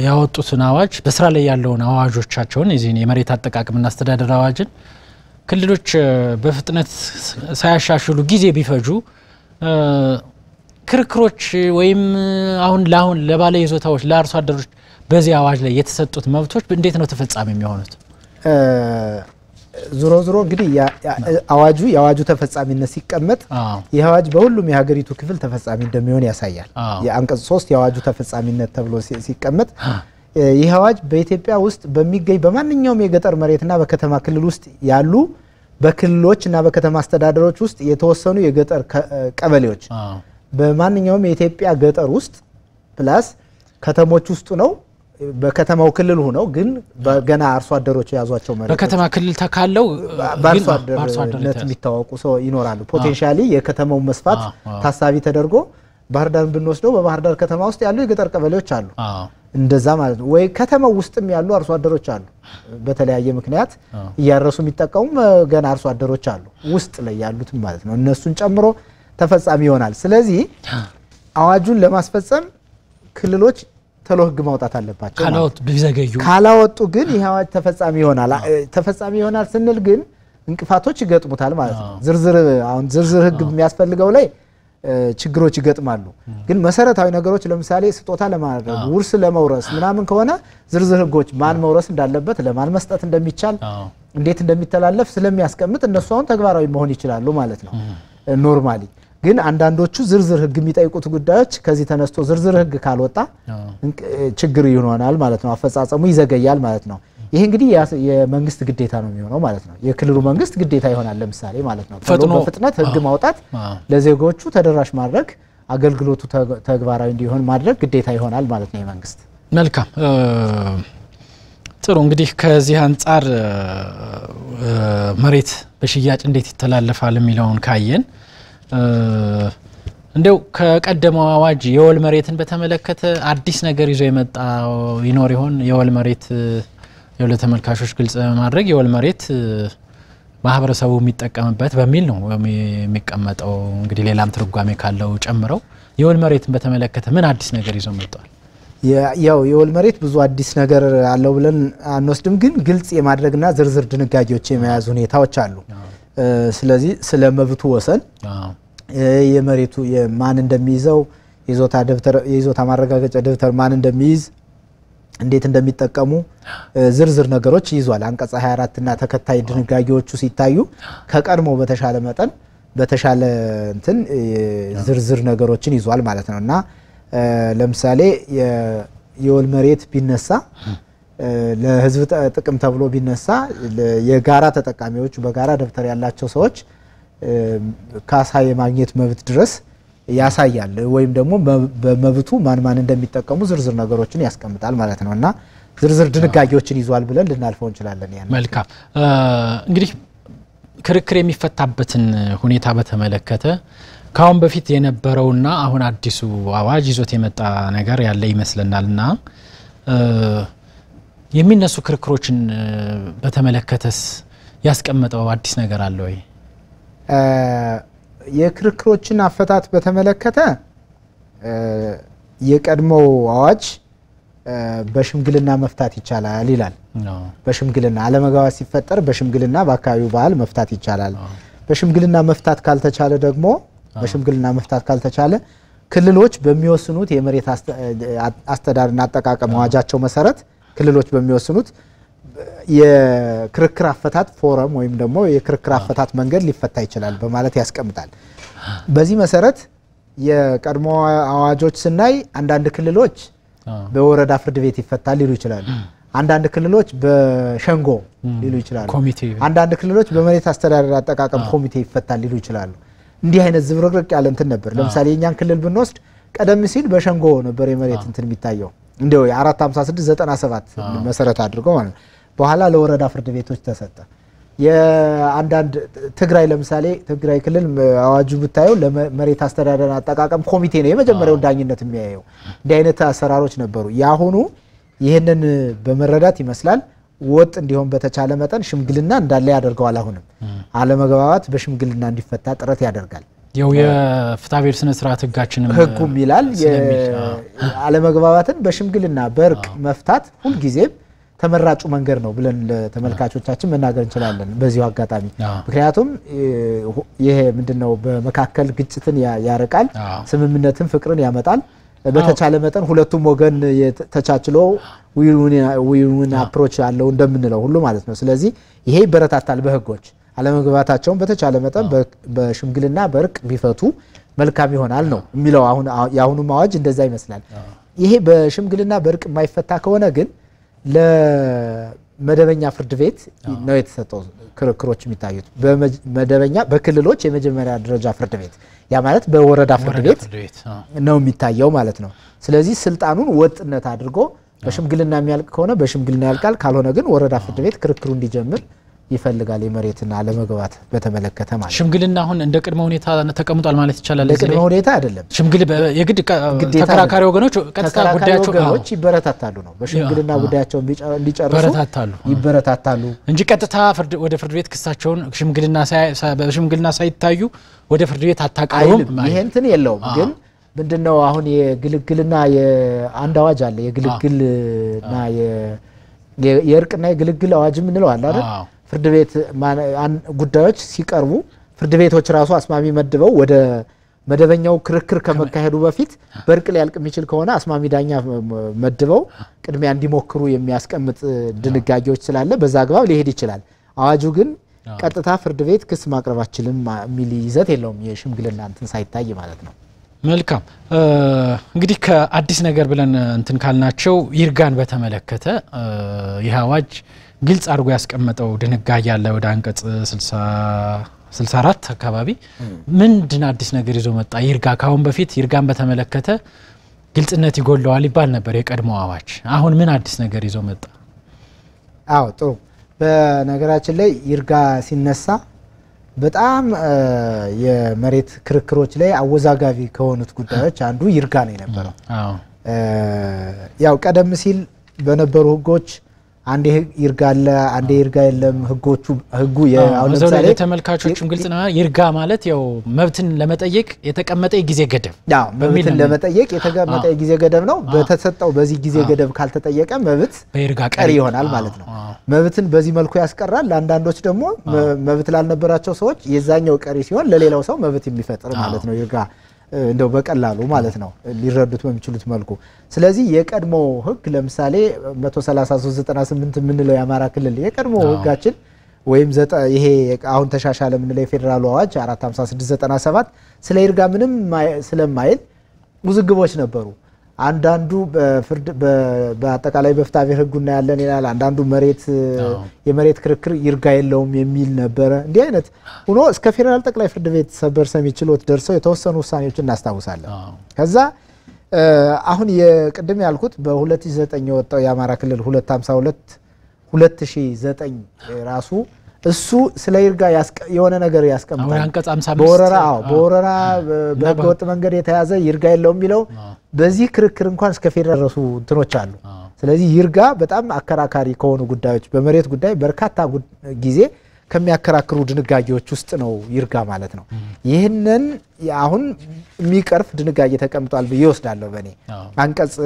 ያወጡትን አዋጅ በስራ ላይ ያለውን አዋጆቻቸውን የዚህን የመሬት አጠቃቀምና አስተዳደር አዋጅን ክልሎች በፍጥነት ሳያሻሽሉ ጊዜ ቢፈጁ ክርክሮች ወይም አሁን ለአሁን ለባለ ይዞታዎች ለአርሶ አደሮች በዚህ አዋጅ ላይ የተሰጡት መብቶች እንዴት ነው ተፈጻሚ የሚሆኑት? ዙሮ ዝሮ እንግዲህ አዋጁ የአዋጁ ተፈጻሚነት ሲቀመጥ ይህ አዋጅ በሁሉም የሀገሪቱ ክፍል ተፈጻሚ እንደሚሆን ያሳያል። የአንቀጽ ሶስት የአዋጁ ተፈጻሚነት ተብሎ ሲቀመጥ ይህ አዋጅ በኢትዮጵያ ውስጥ በሚገኝ በማንኛውም የገጠር መሬትና በከተማ ክልል ውስጥ ያሉ በክልሎች እና በከተማ አስተዳደሮች ውስጥ የተወሰኑ የገጠር ቀበሌዎች በማንኛውም የኢትዮጵያ ገጠር ውስጥ ፕላስ ከተሞች ውስጡ ነው በከተማው ክልል ሆነው ግን ገና አርሶ አደሮች የያዟቸው መሬት በከተማ ክልል ተካለው በአርሶ አደርነት የሚታወቁ ሰው ይኖራሉ። ፖቴንሻሊ የከተማው መስፋት ታሳቢ ተደርጎ ባህር ዳርን ብንወስደው በባህር ዳር ከተማ ውስጥ ያሉ የገጠር ቀበሌዎች አሉ። እንደዛ ማለት ነው ወይ ከተማው ውስጥም ያሉ አርሶ አደሮች አሉ። በተለያየ ምክንያት እያረሱ የሚጠቀሙም ገና አርሶ አደሮች አሉ፣ ውስጥ ላይ ያሉትም ማለት ነው። እነሱን ጨምሮ ተፈጻሚ ይሆናል። ስለዚህ አዋጁን ለማስፈጸም ክልሎች ተሎ ህግ ማውጣት አለባቸው። ካላወጡ ግን ይህ አዋጅ ተፈጻሚ ይሆናል። ተፈጻሚ ይሆናል ስንል ግን እንቅፋቶች ይገጥሙታል ማለት ነው። ዝርዝር አሁን ዝርዝር ህግ የሚያስፈልገው ላይ ችግሮች ይገጥማሉ። ግን መሰረታዊ ነገሮች ለምሳሌ ስጦታ ለማድረግ፣ ውርስ ለመውረስ ምናምን ከሆነ ዝርዝር ህጎች ማን መውረስ እንዳለበት፣ ለማን መስጠት እንደሚቻል፣ እንዴት እንደሚተላለፍ ስለሚያስቀምጥ እነሱ አሁን ተግባራዊ መሆን ይችላሉ ማለት ነው ኖርማሊ ግን አንዳንዶቹ ዝርዝር ህግ የሚጠይቁት ጉዳዮች ከዚህ ተነስቶ ዝርዝር ህግ ካልወጣ ችግር ይሆናል ማለት ነው። አፈጻጸሙ ይዘገያል ማለት ነው። ይሄ እንግዲህ የመንግስት ግዴታ ነው የሚሆነው ማለት ነው። የክልሉ መንግስት ግዴታ ይሆናል ለምሳሌ ማለት ነው። ቶሎ በፍጥነት ህግ ማውጣት፣ ለዜጎቹ ተደራሽ ማድረግ፣ አገልግሎቱ ተግባራዊ እንዲሆን ማድረግ ግዴታ ይሆናል ማለት ነው የመንግስት። መልካም ጥሩ። እንግዲህ ከዚህ አንጻር መሬት በሽያጭ እንዴት ይተላለፋል የሚለውን ካየን እንዲው ከቀደመው አዋጅ የወል መሬትን በተመለከተ አዲስ ነገር ይዞ የመጣ ይኖር ይሆን? የወል መሬት ተመልካቾች ግልጽ በማድረግ የወል መሬት ማህበረሰቡ የሚጠቀምበት በሚል ነው የሚቀመጠው። እንግዲህ ሌላም ትርጓሜ ካለው ጨምረው የወል መሬትን በተመለከተ ምን አዲስ ነገር ይዞ መጥቷል? ያው የወል መሬት ብዙ አዲስ ነገር አለው ብለን አንወስድም፣ ግን ግልጽ የማድረግና ዝርዝር ድንጋጌዎች የመያዝ ሁኔታዎች አሉ። ስለዚህ ስለ መብቱ ወሰን የመሬቱ ማን እንደሚይዘው የይዞታ ማረጋገጫ ደብተር ማን እንደሚይዝ እንዴት እንደሚጠቀሙ ዝርዝር ነገሮች ይዟል። አንቀጽ 24 እና ተከታይ ድንጋጌዎቹ ሲታዩ ከቀድሞ በተሻለ መጠን በተሻለ እንትን ዝርዝር ነገሮችን ይዟል ማለት ነው እና ለምሳሌ የወል መሬት ቢነሳ ለህዝብ ጥቅም ተብሎ ቢነሳ የጋራ ተጠቃሚዎች በጋራ ደብተር ያላቸው ሰዎች ካሳ የማግኘት መብት ድረስ ያሳያል ወይም ደግሞ በመብቱ ማን ማን እንደሚጠቀሙ ዝርዝር ነገሮችን ያስቀምጣል ማለት ነው እና ዝርዝር ድንጋጌዎችን ይዟል ብለን ልናልፈው እንችላለን። ያ መልካም እንግዲህ ክርክር የሚፈታበትን ሁኔታ በተመለከተ ከአሁን በፊት የነበረውና አሁን አዲሱ አዋጅ ይዞት የመጣ ነገር ያለ ይመስለናልና የሚነሱ ክርክሮችን በተመለከተስ ያስቀመጠው አዲስ ነገር አለ ወይ? የክርክሮችን አፈታት በተመለከተ የቀድሞው አዋጅ በሽምግልና መፍታት ይቻላል ይላል። በሽምግልና አለመግባባት ሲፈጠር በሽምግልና በአካባቢው ባህል መፍታት ይቻላል። በሽምግልና መፍታት ካልተቻለ ደግሞ በሽምግልና መፍታት ካልተቻለ ክልሎች በሚወስኑት የመሬት አስተዳደርና አጠቃቀም አዋጃቸው መሰረት ክልሎች በሚወስኑት የክርክር አፈታት ፎረም ወይም ደግሞ የክርክር አፈታት መንገድ ሊፈታ ይችላል በማለት ያስቀምጣል። በዚህ መሰረት የቀድሞ አዋጆች ስናይ አንዳንድ ክልሎች በወረዳ ፍርድ ቤት ይፈታል ሊሉ ይችላሉ። አንዳንድ ክልሎች በሸንጎ ሊሉ ይችላሉ። አንዳንድ ክልሎች በመሬት አስተዳደር አጠቃቀም ኮሚቴ ይፈታል ሊሉ ይችላሉ። እንዲህ አይነት ዝብርቅርቅ ያለ እንትን ነበር። ለምሳሌ የእኛን ክልል ብንወስድ ቀደም ሲል በሸንጎ ነበር የመሬት እንትን የሚታየው። እንዲ የአራት ሀምሳ ስድስት ዘጠና ሰባት መሰረት አድርጎ ማለት ነው። በኋላ ለወረዳ ፍርድ ቤቶች ተሰጠ። የአንዳንድ ትግራይ ለምሳሌ ትግራይ ክልል አዋጁ ብታየው ለመሬት አስተዳደር አጠቃቀም ኮሚቴ ነው የመጀመሪያው ዳኝነት የሚያየው። እንዲህ አይነት አሰራሮች ነበሩ። የአሁኑ ይህንን በመረዳት ይመስላል ወጥ እንዲሆን በተቻለ መጠን ሽምግልና እንዳለ ያደርገዋል። አሁንም አለመግባባት በሽምግልና እንዲፈታ ጥረት ያደርጋል። ያው የፍትሐብሔር ስነ ስርዓት ህጋችንም ህጉም ይላል አለመግባባትን በሽምግልና በእርቅ መፍታት ሁልጊዜም ተመራጩ መንገድ ነው ብለን ለተመልካቾቻችን መናገር እንችላለን በዚሁ አጋጣሚ። ምክንያቱም ይሄ ምንድነው በመካከል ግጭትን ያርቃል፣ ስምምነትን፣ ፍቅርን ያመጣል። በተቻለ መጠን ሁለቱም ወገን ተቻችሎ ዊን አፕሮች አለው እንደምንለው ሁሉ ማለት ነው። ስለዚህ ይሄ ይበረታታል በህጎች አለመግባታቸውን በተቻለ መጠን በሽምግልና በእርቅ ቢፈቱ መልካም ይሆናል ነው የሚለው። የአሁኑም አዋጅ እንደዛ ይመስላል። ይሄ በሽምግልና በእርቅ የማይፈታ ከሆነ ግን ለመደበኛ ፍርድ ቤት ነው የተሰጠው ክርክሮች የሚታዩት። በመደበኛ በክልሎች የመጀመሪያ ደረጃ ፍርድ ቤት ያ ማለት በወረዳ ፍርድ ቤት ነው የሚታየው ማለት ነው። ስለዚህ ስልጣኑን ወጥነት አድርጎ በሽምግልና የሚያልቅ ከሆነ በሽምግልና ያልቃል፣ ካልሆነ ግን ወረዳ ፍርድ ቤት ክርክሩ እንዲጀምር ይፈልጋል የመሬትና አለመግባት በተመለከተ ማለት ሽምግልና አሁን እንደ ቅድመ ሁኔታ ተቀምጧል ማለት ይቻላል። ቅድመ ሁኔታ አይደለም ሽምግል የግድ ተከራካሪ ወገኖች ቀጥታ ጉዳያቸው ወገኖች ይበረታታሉ ነው በሽምግልና ጉዳያቸው እንዲጨርሱ ይበረታታሉ እንጂ ቀጥታ ወደ ፍርድ ቤት ክሳቸውን በሽምግልና ሳይታዩ ወደ ፍርድ ቤት አታቀርቡም። ይሄ እንትን የለውም ግን ምንድነው አሁን የግልግልና አንድ አዋጅ አለ የግልግልና የእርቅና የግልግል አዋጅ የምንለው አለ አይደል ፍርድ ቤት ጉዳዮች ሲቀርቡ ፍርድ ቤቶች ራሱ አስማሚ መድበው ወደ መደበኛው ክርክር ከመካሄዱ በፊት በእርቅ ሊያልቅ የሚችል ከሆነ አስማሚ ዳኛ መድበው ቅድሚያ እንዲሞክሩ የሚያስቀምጥ ድንጋጌዎች ስላለ በዛ አግባብ ሊሄድ ይችላል። አዋጁ ግን ቀጥታ ፍርድ ቤት ክስ ማቅረብ አችልም የሚል ይዘት የለውም። የሽምግልና እንትን ሳይታይ ማለት ነው። መልካም እንግዲህ ከአዲስ ነገር ብለን እንትን ካልናቸው ይርጋን በተመለከተ ይህ አዋጅ ግልጽ አድርጎ ያስቀመጠው ድንጋጌ አለ ወደ አንቀጽ 64 አካባቢ ምንድን አዲስ ነገር ይዞ መጣ ይርጋ ካሁን በፊት ይርጋን በተመለከተ ግልጽነት ይጎለዋል ይባል ነበር የቀድሞ አዋጅ አሁን ምን አዲስ ነገር ይዞ መጣ አዎ ጥሩ በነገራችን ላይ ይርጋ ሲነሳ በጣም የመሬት ክርክሮች ላይ አወዛጋቢ ከሆኑት ጉዳዮች አንዱ ይርጋ ነው የነበረው ያው ቀደም ሲል በነበሩ ህጎች አንዴ ይርጋ አለ፣ አንዴ ይርጋ የለም። ህጎቹ ህጉ አሁን ለምሳሌ ለተመልካቾችም ግልጽ ነው። ይርጋ ማለት ያው መብትን ለመጠየቅ የተቀመጠ የጊዜ ገደብ አዎ፣ መብትን ለመጠየቅ የተቀመጠ የጊዜ ገደብ ነው። በተሰጠው በዚህ ጊዜ ገደብ ካልተጠየቀ መብት በይርጋ ቀሪ ይሆናል ማለት ነው። መብትን በዚህ መልኩ ያስቀራል። ለአንዳንዶች ደግሞ መብት ላልነበራቸው ሰዎች የዛኛው ቀሪ ሲሆን፣ ለሌላው ሰው መብት የሚፈጥር ማለት ነው ይርጋ እንደው በቀላሉ ማለት ነው ሊረዱት በሚችሉት መልኩ። ስለዚህ የቀድሞ ህግ ለምሳሌ 13398 የምንለው የአማራ ክልል የቀድሞ ህጋችን ወይም ይሄ አሁን ተሻሻለ የምንለው የፌዴራሉ አዋጅ 45697 ስለ ይርጋ ምንም ስለማይል ውዝግቦች ነበሩ። አንዳንዱ በአጠቃላይ በፍትሐ ብሔር ሕጉ እናያለን ይላል። አንዳንዱ መሬት የመሬት ክርክር ይርጋ የለውም የሚል ነበረ። እንዲህ አይነት ሆኖ እስከ ፌዴራል ጠቅላይ ፍርድ ቤት ሰበር ሰሚ ችሎት ደርሰው የተወሰኑ ውሳኔዎች እናስታውሳለን። ከዛ አሁን የቅድም ያልኩት በ2009 የወጣው የአማራ ክልል 252 2009 ራሱ እሱ ስለ ይርጋ የሆነ ነገር ያስቀምጣል። በወረራ በወረራ በህገወጥ መንገድ የተያዘ ይርጋ የለውም የሚለው በዚህ ክርክር እንኳን እስከ ፌዴራል እንትኖች አሉ። ስለዚህ ይርጋ በጣም አከራካሪ ከሆኑ ጉዳዮች በመሬት ጉዳይ በርካታ ጊዜ ከሚያከራክሩ ድንጋጌዎች ውስጥ ነው ይርጋ ማለት ነው። ይህንን አሁን የሚቀርፍ ድንጋጌ ተቀምጧል ብዬ ወስዳለሁ። በእኔ አንቀጽ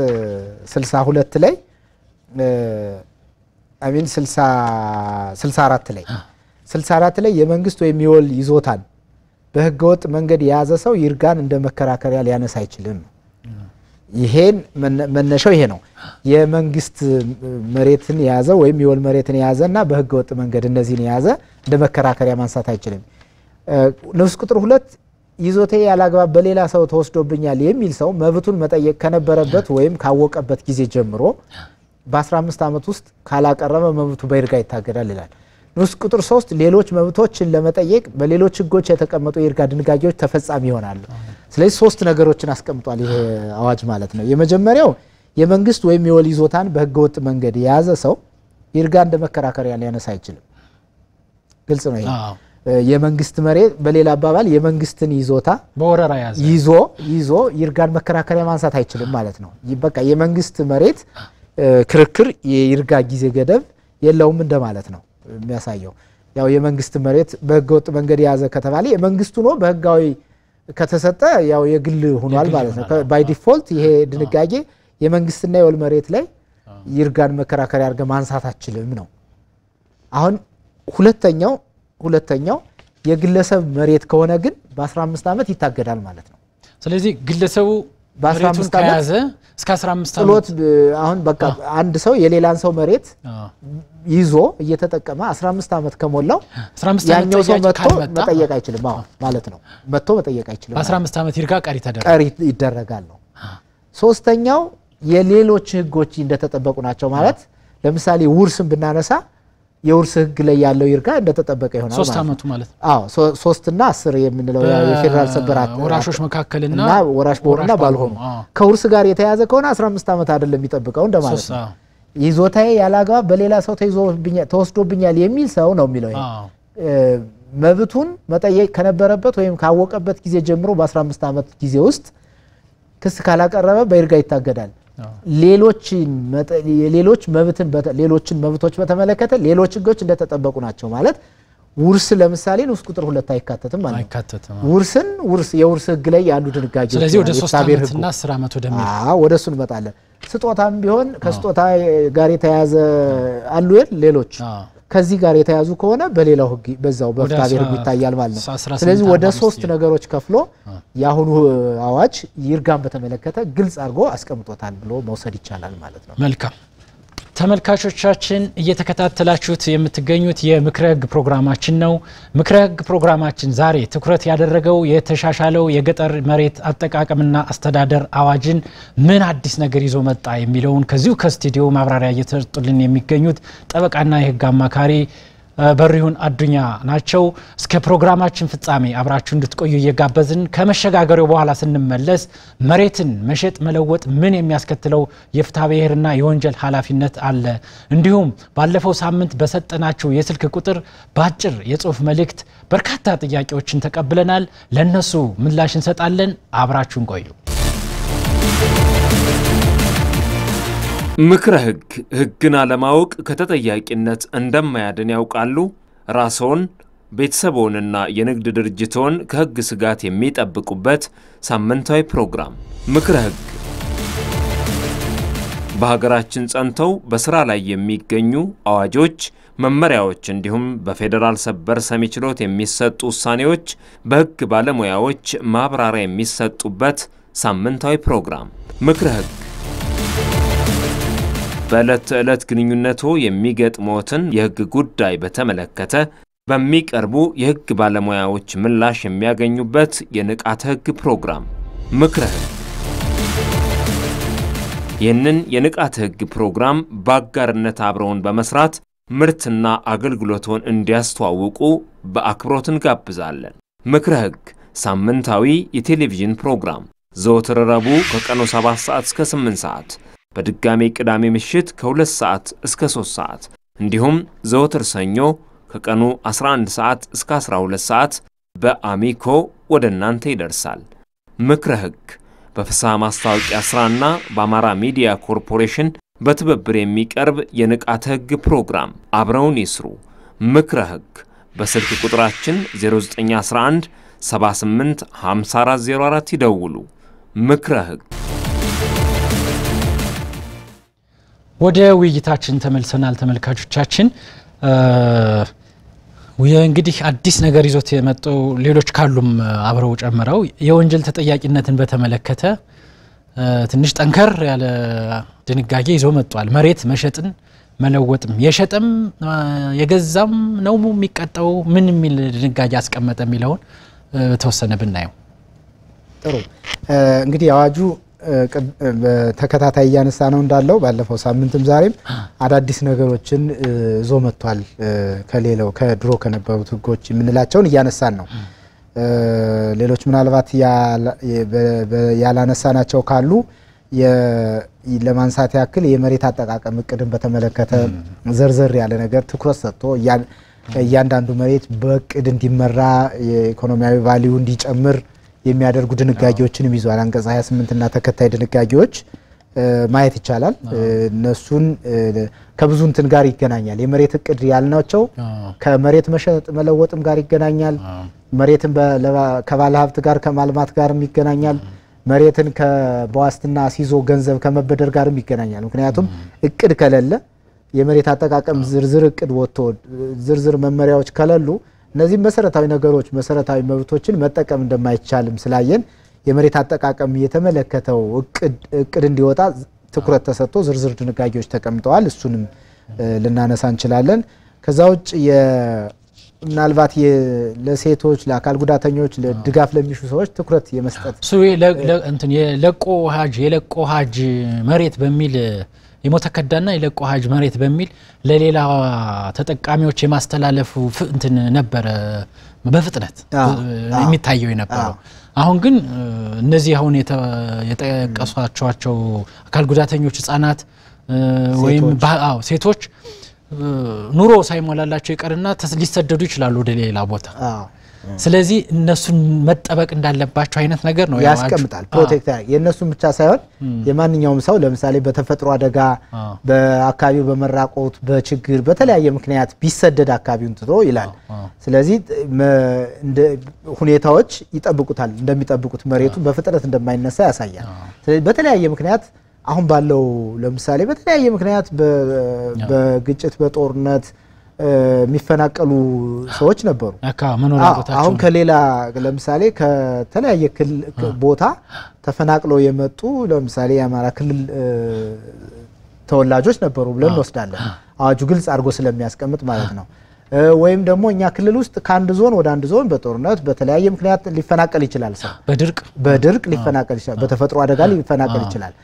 62 ላይ አሚን 64 ላይ 64 ላይ የመንግስት ወይም የወል ይዞታን በህገወጥ መንገድ የያዘ ሰው ይርጋን እንደ መከራከሪያ ሊያነሳ አይችልም። ይሄን መነሻው ይሄ ነው። የመንግስት መሬትን የያዘ ወይም የወል መሬትን የያዘ እና በህገወጥ መንገድ እነዚህን የያዘ እንደ መከራከሪያ ማንሳት አይችልም። ንዑስ ቁጥር ሁለት ይዞቴ ያላግባብ በሌላ ሰው ተወስዶብኛል የሚል ሰው መብቱን መጠየቅ ከነበረበት ወይም ካወቀበት ጊዜ ጀምሮ በ15 ዓመት ውስጥ ካላቀረበ መብቱ በይርጋ ይታገዳል ይላል። ንዑስ ቁጥር ሶስት ሌሎች መብቶችን ለመጠየቅ በሌሎች ህጎች የተቀመጡ የይርጋ ድንጋጌዎች ተፈጻሚ ይሆናሉ። ስለዚህ ሶስት ነገሮችን አስቀምጧል ይሄ አዋጅ ማለት ነው። የመጀመሪያው የመንግስት ወይም የወል ይዞታን በህገወጥ መንገድ የያዘ ሰው ይርጋ እንደ መከራከሪያ ሊያነሳ አይችልም። ግልጽ ነው ይሄ የመንግስት መሬት በሌላ አባባል የመንግስትን ይዞታ በወረራ ይዞ ይዞ ይርጋን መከራከሪያ ማንሳት አይችልም ማለት ነው። በቃ የመንግስት መሬት ክርክር የይርጋ ጊዜ ገደብ የለውም እንደማለት ነው። የሚያሳየው። ያው የመንግስት መሬት በህገ ወጥ መንገድ የያዘ ከተባለ የመንግስቱ ነው፣ በህጋዊ ከተሰጠ ያው የግል ሆኗል ማለት ነው። ባይ ዲፎልት ይሄ ድንጋጌ የመንግስትና የወል መሬት ላይ ይርጋን መከራከሪያ አድርገህ ማንሳት አችልም ነው። አሁን ሁለተኛው ሁለተኛው የግለሰብ መሬት ከሆነ ግን በ15 ዓመት ይታገዳል ማለት ነው። ስለዚህ ግለሰቡ ጥሎት አሁን በቃ አንድ ሰው የሌላን ሰው መሬት ይዞ እየተጠቀመ 15 ዓመት ከሞላው ያኛው ሰው መጥቶ መጠየቅ አይችልም። አዎ ማለት ነው። መጥቶ መጠየቅ አይችልም። በ15 ዓመት ይርጋ ቀሪ ቀሪ ይደረጋል ነው። ሶስተኛው የሌሎች ህጎች እንደተጠበቁ ናቸው ማለት ለምሳሌ ውርስን ብናነሳ የውርስ ህግ ላይ ያለው ይርጋ እንደተጠበቀ ይሆናል። ሶስት አመቱ ማለት አስር የምንለው የፌዴራል ስብራት ወራሾች መካከልና ወራሽ በሆኑና ባልሆኑ ከውርስ ጋር የተያዘ ከሆነ 15 ዓመት አይደለም የሚጠብቀው እንደማለት ነው። ይዞታዬ ያላግባብ በሌላ ሰው ተወስዶብኛል የሚል ሰው ነው የሚለው መብቱን መጠየቅ ከነበረበት ወይም ካወቀበት ጊዜ ጀምሮ በ15 ዓመት ጊዜ ውስጥ ክስ ካላቀረበ በይርጋ ይታገዳል። ሌሎች መብትን ሌሎችን መብቶች በተመለከተ ሌሎች ህጎች እንደተጠበቁ ናቸው ማለት ውርስ ለምሳሌ ንስ ቁጥር ሁለት አይካተትም ማለት ውርስን ውርስ የውርስ ህግ ላይ ያሉ ድንጋጌ ስለዚህ ወደ ወደ እሱ እንመጣለን። ስጦታም ቢሆን ከስጦታ ጋር የተያዘ አሉ ሌሎች ከዚህ ጋር የተያዙ ከሆነ በሌላው ህግ በዛው በፍትሐ ህግ ይታያል ማለት ነው። ስለዚህ ወደ ሶስት ነገሮች ከፍሎ የአሁኑ አዋጅ ይርጋን በተመለከተ ግልጽ አድርጎ አስቀምጦታል ብሎ መውሰድ ይቻላል ማለት ነው። መልካም ተመልካቾቻችን እየተከታተላችሁት የምትገኙት የምክረ ህግ ፕሮግራማችን ነው። ምክረ ህግ ፕሮግራማችን ዛሬ ትኩረት ያደረገው የተሻሻለው የገጠር መሬት አጠቃቀምና አስተዳደር አዋጅን ምን አዲስ ነገር ይዞ መጣ የሚለውን ከዚሁ ከስቱዲዮ ማብራሪያ እየተሰጡልን የሚገኙት ጠበቃና የህግ አማካሪ በሪሁን አዱኛ ናቸው። እስከ ፕሮግራማችን ፍጻሜ አብራችሁ እንድትቆዩ እየጋበዝን ከመሸጋገሪያው በኋላ ስንመለስ መሬትን መሸጥ መለወጥ ምን የሚያስከትለው የፍትሐ ብሔርና የወንጀል ኃላፊነት አለ፣ እንዲሁም ባለፈው ሳምንት በሰጠናችሁ የስልክ ቁጥር በአጭር የጽሁፍ መልእክት በርካታ ጥያቄዎችን ተቀብለናል። ለእነሱ ምላሽ እንሰጣለን። አብራችሁን ቆዩ። ምክረ ህግ ህግን አለማወቅ ከተጠያቂነት እንደማያድን ያውቃሉ? ራስዎን፣ ቤተሰቦንና የንግድ ድርጅትዎን ከህግ ስጋት የሚጠብቁበት ሳምንታዊ ፕሮግራም ምክረ ህግ በሀገራችን ጸንተው በስራ ላይ የሚገኙ አዋጆች፣ መመሪያዎች እንዲሁም በፌዴራል ሰበር ሰሚ ችሎት የሚሰጡ ውሳኔዎች በህግ ባለሙያዎች ማብራሪያ የሚሰጡበት ሳምንታዊ ፕሮግራም ምክረ ህግ በዕለት ተዕለት ግንኙነቱ የሚገጥሞትን የሕግ ጉዳይ በተመለከተ በሚቀርቡ የሕግ ባለሙያዎች ምላሽ የሚያገኙበት የንቃተ ሕግ ፕሮግራም ምክረ ሕግ። ይህንን የንቃተ ሕግ ፕሮግራም በአጋርነት አብረውን በመስራት ምርትና አገልግሎትን እንዲያስተዋውቁ በአክብሮት እንጋብዛለን። ምክረ ሕግ ሳምንታዊ የቴሌቪዥን ፕሮግራም ዘወትር ረቡዕ ከቀኑ 7 ሰዓት እስከ 8 ሰዓት በድጋሜ ቅዳሜ ምሽት ከ2 ሰዓት እስከ 3 ሰዓት እንዲሁም ዘወትር ሰኞ ከቀኑ 11 ሰዓት እስከ 12 ሰዓት በአሚኮ ወደ እናንተ ይደርሳል። ምክረ ሕግ በፍስሐ ማስታወቂያ ሥራና በአማራ ሚዲያ ኮርፖሬሽን በትብብር የሚቀርብ የንቃተ ሕግ ፕሮግራም አብረውን ይስሩ። ምክረ ሕግ በስልክ ቁጥራችን 0911 78 5404 ይደውሉ። ምክረ ሕግ ወደ ውይይታችን ተመልሰናል ተመልካቾቻችን። እንግዲህ አዲስ ነገር ይዞት የመጡ ሌሎች ካሉም አብረው ጨምረው የወንጀል ተጠያቂነትን በተመለከተ ትንሽ ጠንከር ያለ ድንጋጌ ይዞ መጥቷል። መሬት መሸጥን መለወጥም የሸጠም የገዛም ነው የሚቀጠው ምን የሚል ድንጋጌ አስቀመጠ የሚለውን በተወሰነ ብናየው ጥሩ እንግዲህ አዋጁ ተከታታይ እያነሳ ነው እንዳለው ባለፈው ሳምንትም ዛሬም አዳዲስ ነገሮችን ዞ መጥቷል። ከሌለው ከድሮ ከነበሩት ህጎች የምንላቸውን እያነሳን ነው። ሌሎች ምናልባት ያላነሳ ናቸው ካሉ ለማንሳት ያክል የመሬት አጠቃቀም እቅድን በተመለከተ ዘርዘር ያለ ነገር ትኩረት ሰጥቶ እያንዳንዱ መሬት በእቅድ እንዲመራ የኢኮኖሚያዊ ቫሊዩ እንዲጨምር የሚያደርጉ ድንጋጌዎችንም ይዟል። አንቀጽ 28 እና ተከታይ ድንጋጌዎች ማየት ይቻላል። እነሱን ከብዙ እንትን ጋር ይገናኛል። የመሬት እቅድ ያልናቸው ከመሬት መሸጥ መለወጥም ጋር ይገናኛል። መሬትን ከባለ ሀብት ጋር ከማልማት ጋርም ይገናኛል። መሬትን በዋስትና ሲዞ ገንዘብ ከመበደር ጋርም ይገናኛል። ምክንያቱም እቅድ ከሌለ የመሬት አጠቃቀም ዝርዝር እቅድ ወጥቶ ዝርዝር መመሪያዎች ከሌሉ እነዚህም መሰረታዊ ነገሮች መሰረታዊ መብቶችን መጠቀም እንደማይቻልም ስላየን የመሬት አጠቃቀም የተመለከተው እቅድ እንዲወጣ ትኩረት ተሰጥቶ ዝርዝር ድንጋጌዎች ተቀምጠዋል። እሱንም ልናነሳ እንችላለን። ከዛ ውጭ ምናልባት ለሴቶች፣ ለአካል ጉዳተኞች ድጋፍ ለሚሹ ሰዎች ትኩረት የመስጠት ለቆ ሀጅ የለቆ ሀጅ መሬት በሚል የሞተከዳና የለቆ ሀጅ መሬት በሚል ለሌላ ተጠቃሚዎች የማስተላለፉ እንትን ነበረ በፍጥነት የሚታየው የነበረው። አሁን ግን እነዚህ አሁን የጠቀሷቸዋቸው አካል ጉዳተኞች ህጻናት ወይም ሴቶች ኑሮ ሳይሞላላቸው ይቀርና ሊሰደዱ ይችላሉ ወደ ሌላ ቦታ። ስለዚህ እነሱን መጠበቅ እንዳለባቸው አይነት ነገር ነው ያስቀምጣል። ፕሮቴክት የእነሱን ብቻ ሳይሆን የማንኛውም ሰው ለምሳሌ በተፈጥሮ አደጋ፣ በአካባቢው በመራቆት፣ በችግር በተለያየ ምክንያት ቢሰደድ አካባቢውን ትቶ ይላል። ስለዚህ ሁኔታዎች ይጠብቁታል፣ እንደሚጠብቁት መሬቱ በፍጥነት እንደማይነሳ ያሳያል። ስለዚህ በተለያየ ምክንያት አሁን ባለው ለምሳሌ በተለያየ ምክንያት በግጭት በጦርነት የሚፈናቀሉ ሰዎች ነበሩ። አሁን ከሌላ ለምሳሌ ከተለያየ ቦታ ተፈናቅለው የመጡ ለምሳሌ የአማራ ክልል ተወላጆች ነበሩ ብለን እንወስዳለን፣ አዋጁ ግልጽ አድርጎ ስለሚያስቀምጥ ማለት ነው። ወይም ደግሞ እኛ ክልል ውስጥ ከአንድ ዞን ወደ አንድ ዞን በጦርነት በተለያየ ምክንያት ሊፈናቀል ይችላል። ሰው በድርቅ ሊፈናቀል ይችላል። በተፈጥሮ አደጋ ሊፈናቀል ይችላል።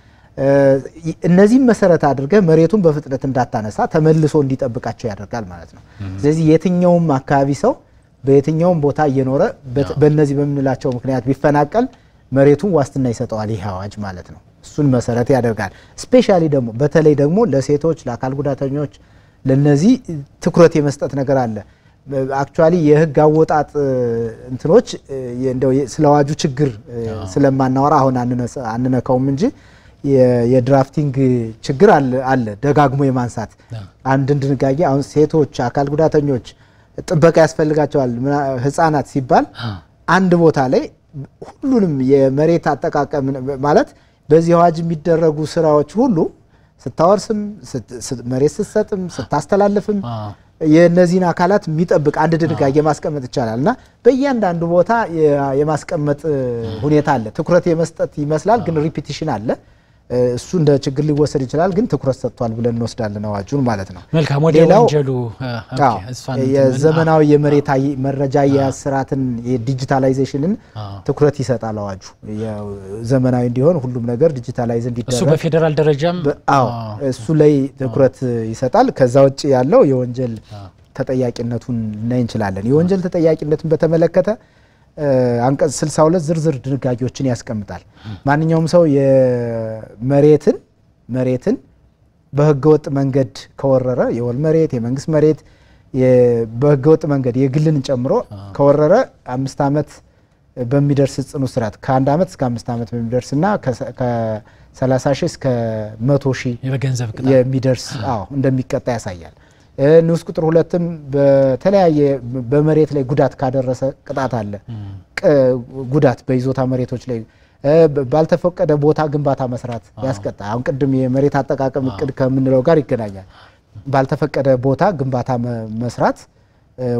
እነዚህም መሰረት አድርገ መሬቱን በፍጥነት እንዳታነሳ ተመልሶ እንዲጠብቃቸው ያደርጋል ማለት ነው። ስለዚህ የትኛውም አካባቢ ሰው በየትኛውም ቦታ እየኖረ በእነዚህ በምንላቸው ምክንያት ቢፈናቀል መሬቱን ዋስትና ይሰጠዋል ይህ አዋጅ ማለት ነው። እሱን መሰረት ያደርጋል። ስፔሻሊ ደግሞ በተለይ ደግሞ ለሴቶች፣ ለአካል ጉዳተኞች ለነዚህ ትኩረት የመስጠት ነገር አለ። አክቹዋሊ የህግ አወጣጥ እንትኖች ስለ አዋጁ ችግር ስለማናወራ አሁን አንነካውም እንጂ የድራፍቲንግ ችግር አለ። ደጋግሞ የማንሳት አንድን ድንጋጌ አሁን ሴቶች፣ አካል ጉዳተኞች ጥበቃ ያስፈልጋቸዋል ህፃናት ሲባል አንድ ቦታ ላይ ሁሉንም የመሬት አጠቃቀም ማለት በዚህ አዋጅ የሚደረጉ ስራዎች ሁሉ ስታወርስም፣ መሬት ስትሰጥም፣ ስታስተላልፍም የእነዚህን አካላት የሚጠብቅ አንድ ድንጋጌ ማስቀመጥ ይቻላል እና በእያንዳንዱ ቦታ የማስቀመጥ ሁኔታ አለ። ትኩረት የመስጠት ይመስላል፣ ግን ሪፒቲሽን አለ። እሱ እንደ ችግር ሊወሰድ ይችላል፣ ግን ትኩረት ሰጥቷል ብለን እንወስዳለን አዋጁን ማለት ነው። መልካም። ወደ ወንጀሉ የዘመናዊ የመሬት መረጃ አያያዝ ስርዓትን የዲጂታላይዜሽንን ትኩረት ይሰጣል አዋጁ ዘመናዊ እንዲሆን ሁሉም ነገር ዲጂታላይዝ እንዲደረግ እሱ በፌዴራል ደረጃም አዎ እሱ ላይ ትኩረት ይሰጣል። ከዛ ውጭ ያለው የወንጀል ተጠያቂነቱን ልናይ እንችላለን። የወንጀል ተጠያቂነትን በተመለከተ አንቀጽ 62 ዝርዝር ድንጋጌዎችን ያስቀምጣል። ማንኛውም ሰው የመሬትን መሬትን በህገወጥ መንገድ ከወረረ የወል መሬት፣ የመንግስት መሬት በህገወጥ መንገድ የግልን ጨምሮ ከወረረ አምስት ዓመት በሚደርስ ጽኑ እስራት ከአንድ ዓመት እስከ አምስት ዓመት በሚደርስ እና ከ30 ሺህ እስከ መቶ ሺህ የሚደርስ እንደሚቀጣ ያሳያል። ንዑስ ቁጥር ሁለትም በተለያየ በመሬት ላይ ጉዳት ካደረሰ ቅጣት አለ። ጉዳት በይዞታ መሬቶች ላይ ባልተፈቀደ ቦታ ግንባታ መስራት ያስቀጣ። አሁን ቅድም የመሬት አጠቃቀም እቅድ ከምንለው ጋር ይገናኛል። ባልተፈቀደ ቦታ ግንባታ መስራት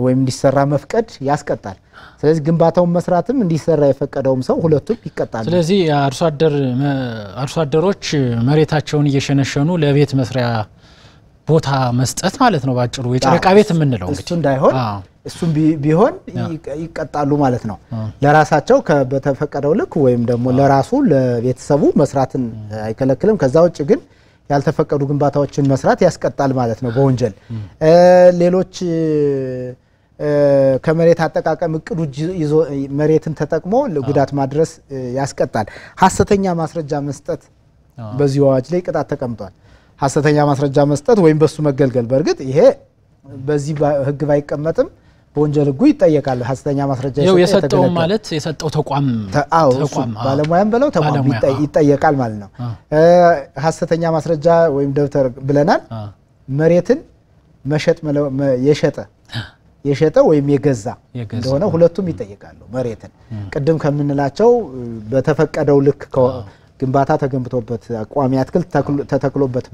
ወይም እንዲሰራ መፍቀድ ያስቀጣል። ስለዚህ ግንባታውን መስራትም እንዲሰራ የፈቀደውም ሰው ሁለቱም ይቀጣል። ስለዚህ አርሶ አደሮች መሬታቸውን እየሸነሸኑ ለቤት መስሪያ ቦታ መስጠት ማለት ነው ባጭሩ የጨረቃ ቤት የምንለው እሱ እንዳይሆን እሱም ቢሆን ይቀጣሉ ማለት ነው። ለራሳቸው በተፈቀደው ልክ ወይም ደግሞ ለራሱ ለቤተሰቡ መስራትን አይከለክልም። ከዛ ውጭ ግን ያልተፈቀዱ ግንባታዎችን መስራት ያስቀጣል ማለት ነው በወንጀል ሌሎች ከመሬት አጠቃቀም እቅዱ ይዞ መሬትን ተጠቅሞ ጉዳት ማድረስ ያስቀጣል። ሀሰተኛ ማስረጃ መስጠት በዚሁ አዋጅ ላይ ቅጣት ተቀምጧል። ሀሰተኛ ማስረጃ መስጠት ወይም በሱ መገልገል። በእርግጥ ይሄ በዚህ ህግ ባይቀመጥም በወንጀል ህጉ ይጠየቃል። ሀሰተኛ ማስረጃ የሰጠው ማለት የሰጠው ተቋም ባለሙያም ብለው ተቋም ይጠየቃል ማለት ነው። ሀሰተኛ ማስረጃ ወይም ደብተር ብለናል። መሬትን መሸጥ የሸጠ የሸጠ ወይም የገዛ እንደሆነ ሁለቱም ይጠይቃሉ። መሬትን ቅድም ከምንላቸው በተፈቀደው ልክ ግንባታ ተገንብቶበት ቋሚ አትክልት ተተክሎበት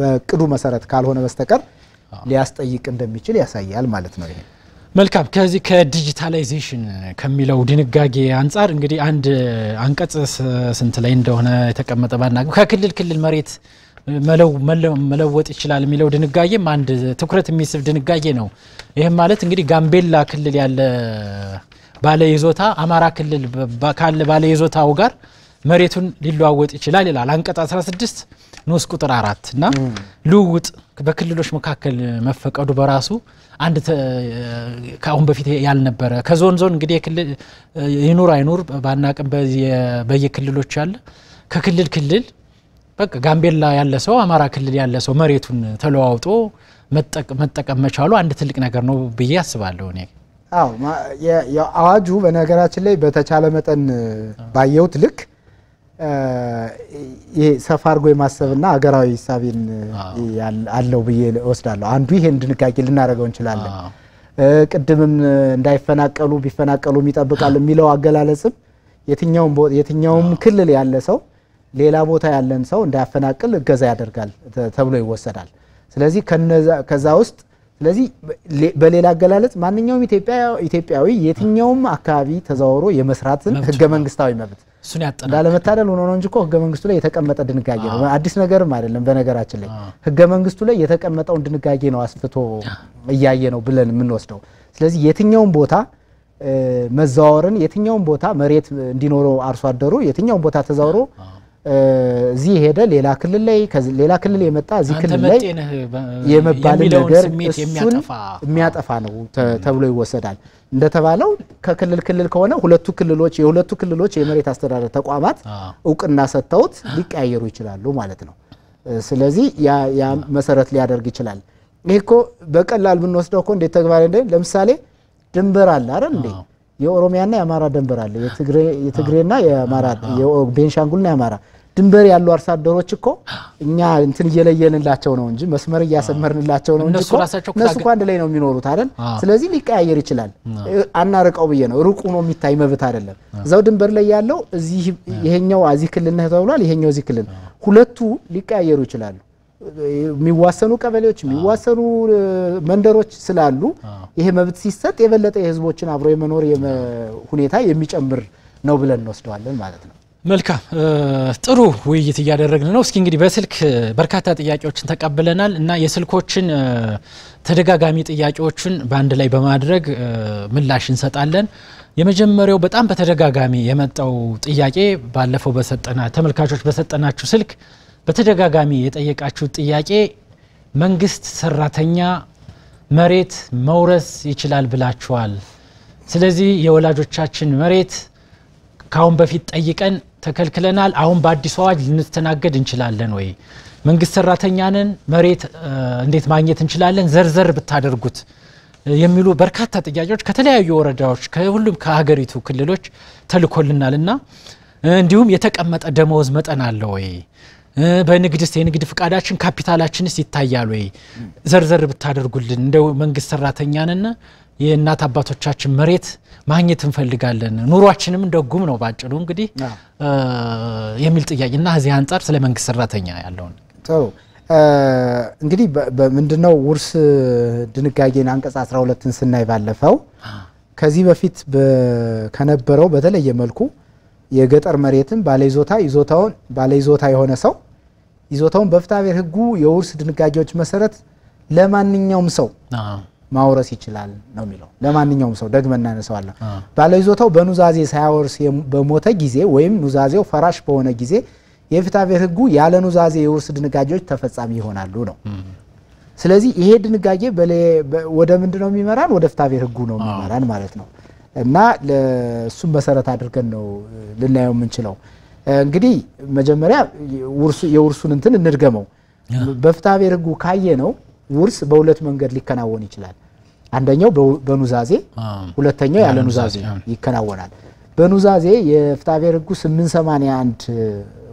በእቅዱ መሰረት ካልሆነ በስተቀር ሊያስጠይቅ እንደሚችል ያሳያል ማለት ነው። ይሄ መልካም። ከዚህ ከዲጂታላይዜሽን ከሚለው ድንጋጌ አንጻር እንግዲህ አንድ አንቀጽ ስንት ላይ እንደሆነ የተቀመጠ ባና ከክልል ክልል መሬት መለወጥ ይችላል የሚለው ድንጋጌም አንድ ትኩረት የሚስብ ድንጋጌ ነው። ይህም ማለት እንግዲህ ጋምቤላ ክልል ያለ ባለ ይዞታ አማራ ክልል ካለ ባለ ይዞታው ጋር መሬቱን ሊለዋወጥ ይችላል ይላል አንቀጽ 16 ንዑስ ቁጥር አራት እና ልውውጥ በክልሎች መካከል መፈቀዱ በራሱ አንድ ከአሁን በፊት ያልነበረ ከዞን ዞን እንግዲህ ይኑር አይኑር ባናቅም በየክልሎች ያለ ከክልል ክልል በቃ ጋምቤላ ያለ ሰው አማራ ክልል ያለ ሰው መሬቱን ተለዋውጦ መጠቀም መቻሉ አንድ ትልቅ ነገር ነው ብዬ አስባለሁ እኔ። አዎ አዋጁ በነገራችን ላይ በተቻለ መጠን ባየሁት ልክ ይሄ ሰፋ አድርጎ የማሰብና አገራዊ ሂሳቤን አለው ብዬ ወስዳለሁ። አንዱ ይሄን ድንጋጌ ልናደርገው እንችላለን። ቅድምም እንዳይፈናቀሉ ቢፈናቀሉም ይጠብቃል የሚለው አገላለጽም የትኛውም ክልል ያለ ሰው ሌላ ቦታ ያለን ሰው እንዳያፈናቅል እገዛ ያደርጋል ተብሎ ይወሰዳል። ስለዚህ ከዛ ውስጥ ስለዚህ በሌላ አገላለጽ ማንኛውም ኢትዮጵያዊ የትኛውም አካባቢ ተዘዋውሮ የመስራትን ህገ መንግስታዊ መብት እንዳለመታደል ሆኖ ነው እንጂ እኮ ህገ መንግስቱ ላይ የተቀመጠ ድንጋጌ ነው። አዲስ ነገርም አይደለም። በነገራችን ላይ ህገ መንግስቱ ላይ የተቀመጠውን ድንጋጌ ነው አስፍቶ እያየ ነው ብለን የምንወስደው። ስለዚህ የትኛውም ቦታ መዘዋወርን፣ የትኛውም ቦታ መሬት እንዲኖረው አርሶ አደሩ የትኛውም ቦታ ተዘዋውሮ እዚህ ሄደ ሌላ ክልል ላይ ሌላ ክልል የመጣ እዚህ ክልል ላይ የመባል ነገር እሱን የሚያጠፋ ነው ተብሎ ይወሰዳል። እንደተባለው ከክልል ክልል ከሆነ ሁለቱ ክልሎች የሁለቱ ክልሎች የመሬት አስተዳደር ተቋማት እውቅና ሰጥተውት ሊቀያየሩ ይችላሉ ማለት ነው። ስለዚህ ያ መሰረት ሊያደርግ ይችላል። ይህ እኮ በቀላል ብንወስደው እኮ እንዴት ተግባራዊ እንደ ለምሳሌ ድንበር አለ አይደል እንዴ? የኦሮሚያና የአማራ ድንበር አለ። የትግሬና የአማራ፣ የቤንሻንጉልና የአማራ ድንበር ያሉ አርሶ አደሮች እኮ እኛ እንትን እየለየንላቸው ነው እንጂ መስመር እያሰመርንላቸው ነው እንጂ እነሱ እኮ አንድ ላይ ነው የሚኖሩት አይደል? ስለዚህ ሊቀያየር ይችላል። አናርቀው ብዬ ነው። ሩቁ ነው የሚታይ መብት አይደለም። እዛው ድንበር ላይ ያለው እዚህ ይሄኛው እዚህ ክልል ነህ ተብሏል፣ ይሄኛው እዚህ ክልል ሁለቱ ሊቀያየሩ ይችላሉ። የሚዋሰኑ ቀበሌዎች የሚዋሰኑ መንደሮች ስላሉ ይሄ መብት ሲሰጥ የበለጠ የህዝቦችን አብሮ የመኖር ሁኔታ የሚጨምር ነው ብለን እንወስደዋለን ማለት ነው። መልካም ጥሩ ውይይት እያደረግን ነው። እስኪ እንግዲህ በስልክ በርካታ ጥያቄዎችን ተቀብለናል እና የስልኮችን ተደጋጋሚ ጥያቄዎችን በአንድ ላይ በማድረግ ምላሽ እንሰጣለን። የመጀመሪያው በጣም በተደጋጋሚ የመጣው ጥያቄ ባለፈው በሰጠና ተመልካቾች በሰጠናችሁ ስልክ በተደጋጋሚ የጠየቃችሁ ጥያቄ መንግስት ሰራተኛ መሬት መውረስ ይችላል ብላችኋል። ስለዚህ የወላጆቻችን መሬት ካሁን በፊት ጠይቀን ተከልክለናል፣ አሁን በአዲሱ አዋጅ ልንስተናገድ እንችላለን ወይ? መንግስት ሰራተኛንን መሬት እንዴት ማግኘት እንችላለን? ዘርዘር ብታደርጉት የሚሉ በርካታ ጥያቄዎች ከተለያዩ ወረዳዎች ከሁሉም ከሀገሪቱ ክልሎች ተልኮልናል ና እንዲሁም የተቀመጠ ደመወዝ መጠን አለ ወይ? በንግድስ የንግድ ፍቃዳችን ካፒታላችንስ ይታያል ወይ? ዘርዘር ብታደርጉልን እንደ መንግስት ሰራተኛንና የእናት አባቶቻችን መሬት ማግኘት እንፈልጋለን፣ ኑሯችንም እንደጉም ነው ባጭሩ እንግዲህ የሚል ጥያቄ እና እዚህ አንጻር ስለ መንግስት ሰራተኛ ያለውን ጥሩ እንግዲህ ምንድነው ውርስ ድንጋጌን አንቀጽ 12ን ስናይ ባለፈው ከዚህ በፊት ከነበረው በተለየ መልኩ የገጠር መሬትን ባለይዞታ ይዞታውን ባለይዞታ የሆነ ሰው ይዞታውን በፍትሐ ህጉ የውርስ ድንጋጌዎች መሰረት ለማንኛውም ሰው ማውረስ ይችላል ነው የሚለው። ለማንኛውም ሰው ደግመን እናነሳዋለን። ባለይዞታው በኑዛዜ ሳያወርስ በሞተ ጊዜ ወይም ኑዛዜው ፈራሽ በሆነ ጊዜ የፍትሐብሔር ሕጉ ያለ ኑዛዜ የውርስ ድንጋጌዎች ተፈጻሚ ይሆናሉ ነው። ስለዚህ ይሄ ድንጋጌ ወደ ምንድን ነው የሚመራን? ወደ ፍትሐብሔር ሕጉ ነው የሚመራን ማለት ነው እና እሱም መሰረት አድርገን ነው ልናየው የምንችለው። እንግዲህ መጀመሪያ የውርሱን እንትን እንድገመው። በፍትሐብሔር ሕጉ ካየ ነው ውርስ በሁለት መንገድ ሊከናወን ይችላል። አንደኛው በኑዛዜ ሁለተኛው ያለ ኑዛዜ ይከናወናል። በኑዛዜ የፍትሐብሔር ህጉ 881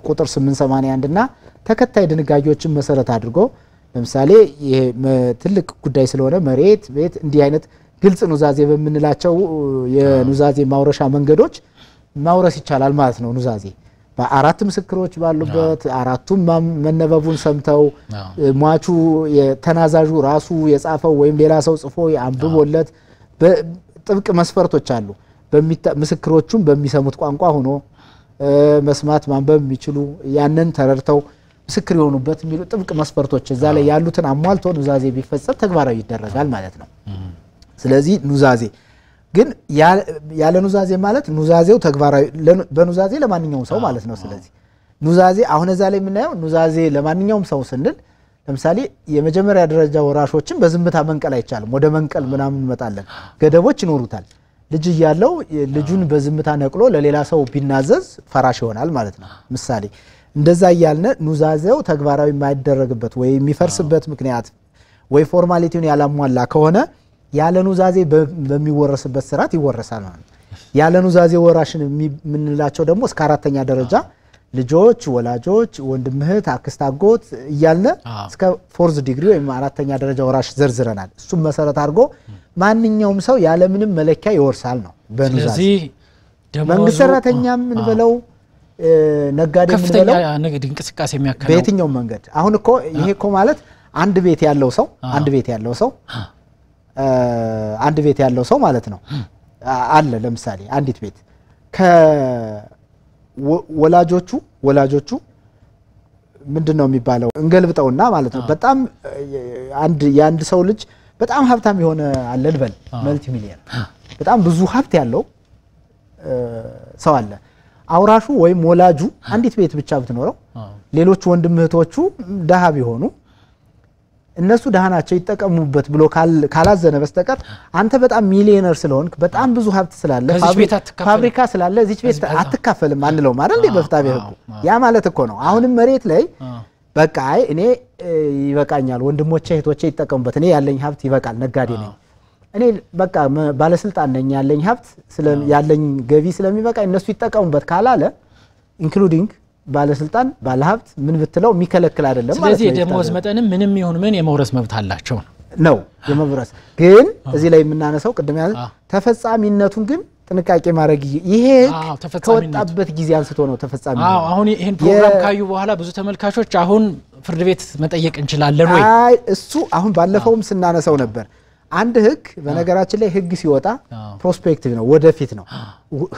ቁጥር 881 እና ተከታይ ድንጋጌዎችን መሰረት አድርጎ ለምሳሌ ትልቅ ጉዳይ ስለሆነ መሬት፣ ቤት እንዲህ አይነት ግልጽ ኑዛዜ በምንላቸው የኑዛዜ ማውረሻ መንገዶች ማውረስ ይቻላል ማለት ነው ኑዛዜ አራት ምስክሮች ባሉበት አራቱም መነበቡን ሰምተው ሟቹ የተናዛዡ ራሱ የጻፈው ወይም ሌላ ሰው ጽፎ አንብቦለት ጥብቅ መስፈርቶች አሉ። ምስክሮቹም በሚሰሙት ቋንቋ ሆኖ መስማት ማንበብ የሚችሉ ያንን ተረድተው ምስክር የሆኑበት የሚሉ ጥብቅ መስፈርቶች እዛ ላይ ያሉትን አሟልቶ ኑዛዜ ቢፈጸም ተግባራዊ ይደረጋል ማለት ነው። ስለዚህ ኑዛዜ ግን ያለ ኑዛዜ ማለት ኑዛዜው ተግባራዊ በኑዛዜ ለማንኛውም ሰው ማለት ነው። ስለዚህ ኑዛዜ አሁን እዛ ላይ የምናየው ኑዛዜ ለማንኛውም ሰው ስንል ለምሳሌ የመጀመሪያ ደረጃ ወራሾችን በዝምታ መንቀል አይቻልም። ወደ መንቀል ምናምን እንመጣለን። ገደቦች ይኖሩታል። ልጅ እያለው ልጁን በዝምታ ነቅሎ ለሌላ ሰው ቢናዘዝ ፈራሽ ይሆናል ማለት ነው። ምሳሌ እንደዛ እያልነ ኑዛዜው ተግባራዊ የማይደረግበት ወይ የሚፈርስበት ምክንያት ወይ ፎርማሊቲውን ያላሟላ ከሆነ ያለ ኑዛዜ በሚወረስበት ስርዓት ይወረሳል ማለት ነው። ያለ ኑዛዜ ወራሽን የምንላቸው ደግሞ እስከ አራተኛ ደረጃ ልጆች፣ ወላጆች፣ ወንድም፣ እህት፣ አክስት፣ አጎት እያልን እስከ ፎርዝ ዲግሪ ወይም አራተኛ ደረጃ ወራሽ ዘርዝረናል። እሱም መሰረት አድርጎ ማንኛውም ሰው ያለምንም መለኪያ ይወርሳል ነው በኑዛዜ መንግስት ነጋዴ ምንበለው እንቅስቃሴ በየትኛውም መንገድ አሁን እኮ ይሄ እኮ ማለት አንድ ቤት ያለው ሰው አንድ ቤት ያለው ሰው አንድ ቤት ያለው ሰው ማለት ነው አለ። ለምሳሌ አንዲት ቤት ከወላጆቹ ወላጆቹ ምንድን ነው የሚባለው እንገልብጠውና ማለት ነው በጣም የአንድ ሰው ልጅ በጣም ሀብታም የሆነ አለ ልበል፣ መልቲ ሚሊየን በጣም ብዙ ሀብት ያለው ሰው አለ። አውራሹ ወይም ወላጁ አንዲት ቤት ብቻ ብትኖረው ሌሎቹ ወንድም እህቶቹ ደሃ ቢሆኑ እነሱ ደህና ናቸው ይጠቀሙበት ብሎ ካላዘነ በስተቀር አንተ በጣም ሚሊዮነር ስለሆንክ በጣም ብዙ ሀብት ስላለ ፋብሪካ ስላለ እዚች ቤት አትካፈልም አንለው ማለት በፍትሐ ብሔር ህጉ ያ ማለት እኮ ነው። አሁንም መሬት ላይ በቃ አይ እኔ ይበቃኛል፣ ወንድሞቼ እህቶቼ ይጠቀሙበት፣ እኔ ያለኝ ሀብት ይበቃል፣ ነጋዴ ነኝ እኔ በቃ ባለስልጣን ነኝ፣ ያለኝ ሀብት ያለኝ ገቢ ስለሚበቃ እነሱ ይጠቀሙበት ካላለ ኢንክሉዲንግ ባለስልጣን ባለሀብት ምን ብትለው የሚከለክል አይደለም። ስለዚህ የደሞዝ መጠንም ምንም ይሁን ምን የመውረስ መብት አላቸው ነው የመብረስ ግን እዚህ ላይ የምናነሳው ቅድም ያ ተፈጻሚነቱን ግን ጥንቃቄ ማድረግ ይሄ ከወጣበት ጊዜ አንስቶ ነው ተፈጻሚ። አሁን ይህን ፕሮግራም ካዩ በኋላ ብዙ ተመልካቾች አሁን ፍርድ ቤት መጠየቅ እንችላለን ወይ? እሱ አሁን ባለፈውም ስናነሳው ነበር። አንድ ህግ በነገራችን ላይ ህግ ሲወጣ ፕሮስፔክቲቭ ነው፣ ወደፊት ነው።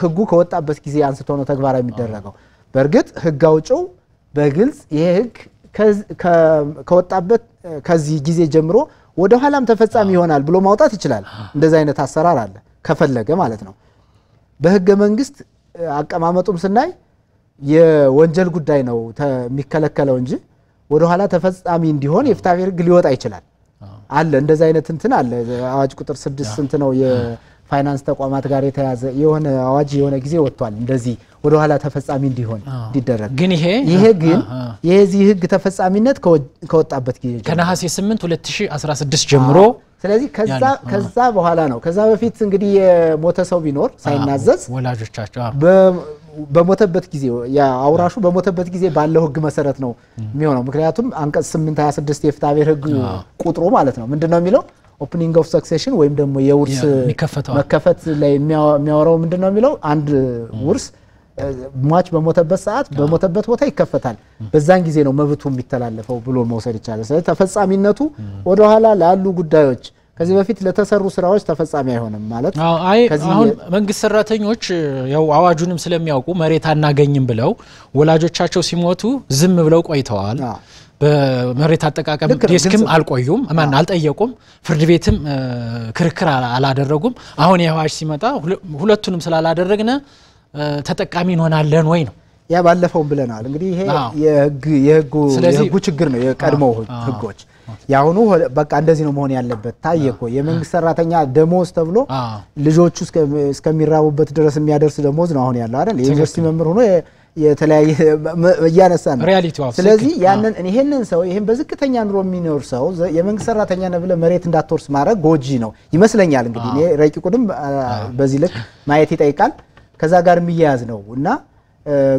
ህጉ ከወጣበት ጊዜ አንስቶ ነው ተግባራዊ የሚደረገው። በእርግጥ ህግ አውጭው በግልጽ ይሄ ህግ ከወጣበት ከዚህ ጊዜ ጀምሮ ወደ ኋላም ተፈጻሚ ይሆናል ብሎ ማውጣት ይችላል። እንደዚህ አይነት አሰራር አለ ከፈለገ ማለት ነው። በህገ መንግስት አቀማመጡም ስናይ የወንጀል ጉዳይ ነው የሚከለከለው እንጂ ወደ ኋላ ተፈጻሚ እንዲሆን የፍትሐ ህግ ሊወጣ ይችላል። አለ እንደዚህ አይነት እንትን አለ። አዋጅ ቁጥር ስድስት ስንት ነው ፋይናንስ ተቋማት ጋር የተያዘ የሆነ አዋጅ የሆነ ጊዜ ወጥቷል። እንደዚህ ወደ ኋላ ተፈጻሚ እንዲሆን እንዲደረግ ግን ይሄ ይሄ ግን የዚህ ህግ ተፈጻሚነት ከወጣበት ጊዜ ከነሐሴ 8 2016 ጀምሮ ስለዚህ ከዛ በኋላ ነው። ከዛ በፊት እንግዲህ የሞተ ሰው ቢኖር ሳይናዘዝ ወላጆቻቸው በሞተበት ጊዜ አውራሹ በሞተበት ጊዜ ባለው ህግ መሰረት ነው የሚሆነው። ምክንያቱም አንቀጽ 826 የፍትሐ ህግ ቁጥሩ ማለት ነው ምንድን ነው የሚለው ኦፕኒንግ ኦፍ ሰክሴሽን ወይም ደግሞ የውርስ መከፈት ላይ የሚያወራው ምንድን ነው የሚለው አንድ ውርስ ሟች በሞተበት ሰዓት በሞተበት ቦታ ይከፈታል፣ በዛን ጊዜ ነው መብቱ የሚተላለፈው ብሎ መውሰድ ይቻላል። ስለዚህ ተፈጻሚነቱ ወደኋላ ላሉ ጉዳዮች ከዚህ በፊት ለተሰሩ ስራዎች ተፈጻሚ አይሆንም ማለት። አይ አሁን መንግስት ሰራተኞች ያው አዋጁንም ስለሚያውቁ መሬት አናገኝም ብለው ወላጆቻቸው ሲሞቱ ዝም ብለው ቆይተዋል። በመሬት አጠቃቀም ዴስክም አልቆዩም፣ ማን አልጠየቁም፣ ፍርድ ቤትም ክርክር አላደረጉም። አሁን የአዋጅ ሲመጣ ሁለቱንም ስላላደረግነ ተጠቃሚ እንሆናለን ወይ ነው ያ ባለፈውም ብለናል። እንግዲህ ይሄ የህግ የህጉ ችግር ነው። የቀድሞ ህጎች የአሁኑ በቃ እንደዚህ ነው መሆን ያለበት። ታየ እኮ የመንግስት ሰራተኛ ደሞዝ ተብሎ ልጆቹ እስከሚራቡበት ድረስ የሚያደርስ ደሞዝ ነው አሁን ያለው አይደል? የዩኒቨርሲቲ መምህር ሆኖ የተለያየ እያነሳ ነው። ስለዚህ ያንን ah. ይሄንን ሰው ይሄን በዝቅተኛ ኑሮ የሚኖር ሰው የመንግስት ሰራተኛ ነህ ብለ መሬት እንዳትወርስ ማድረግ ጎጂ ነው ይመስለኛል። እንግዲህ እኔ ah. ረቂቁንም ah. በዚህ ልክ ማየት ይጠይቃል። ከዛ ጋር የሚያያዝ ነው እና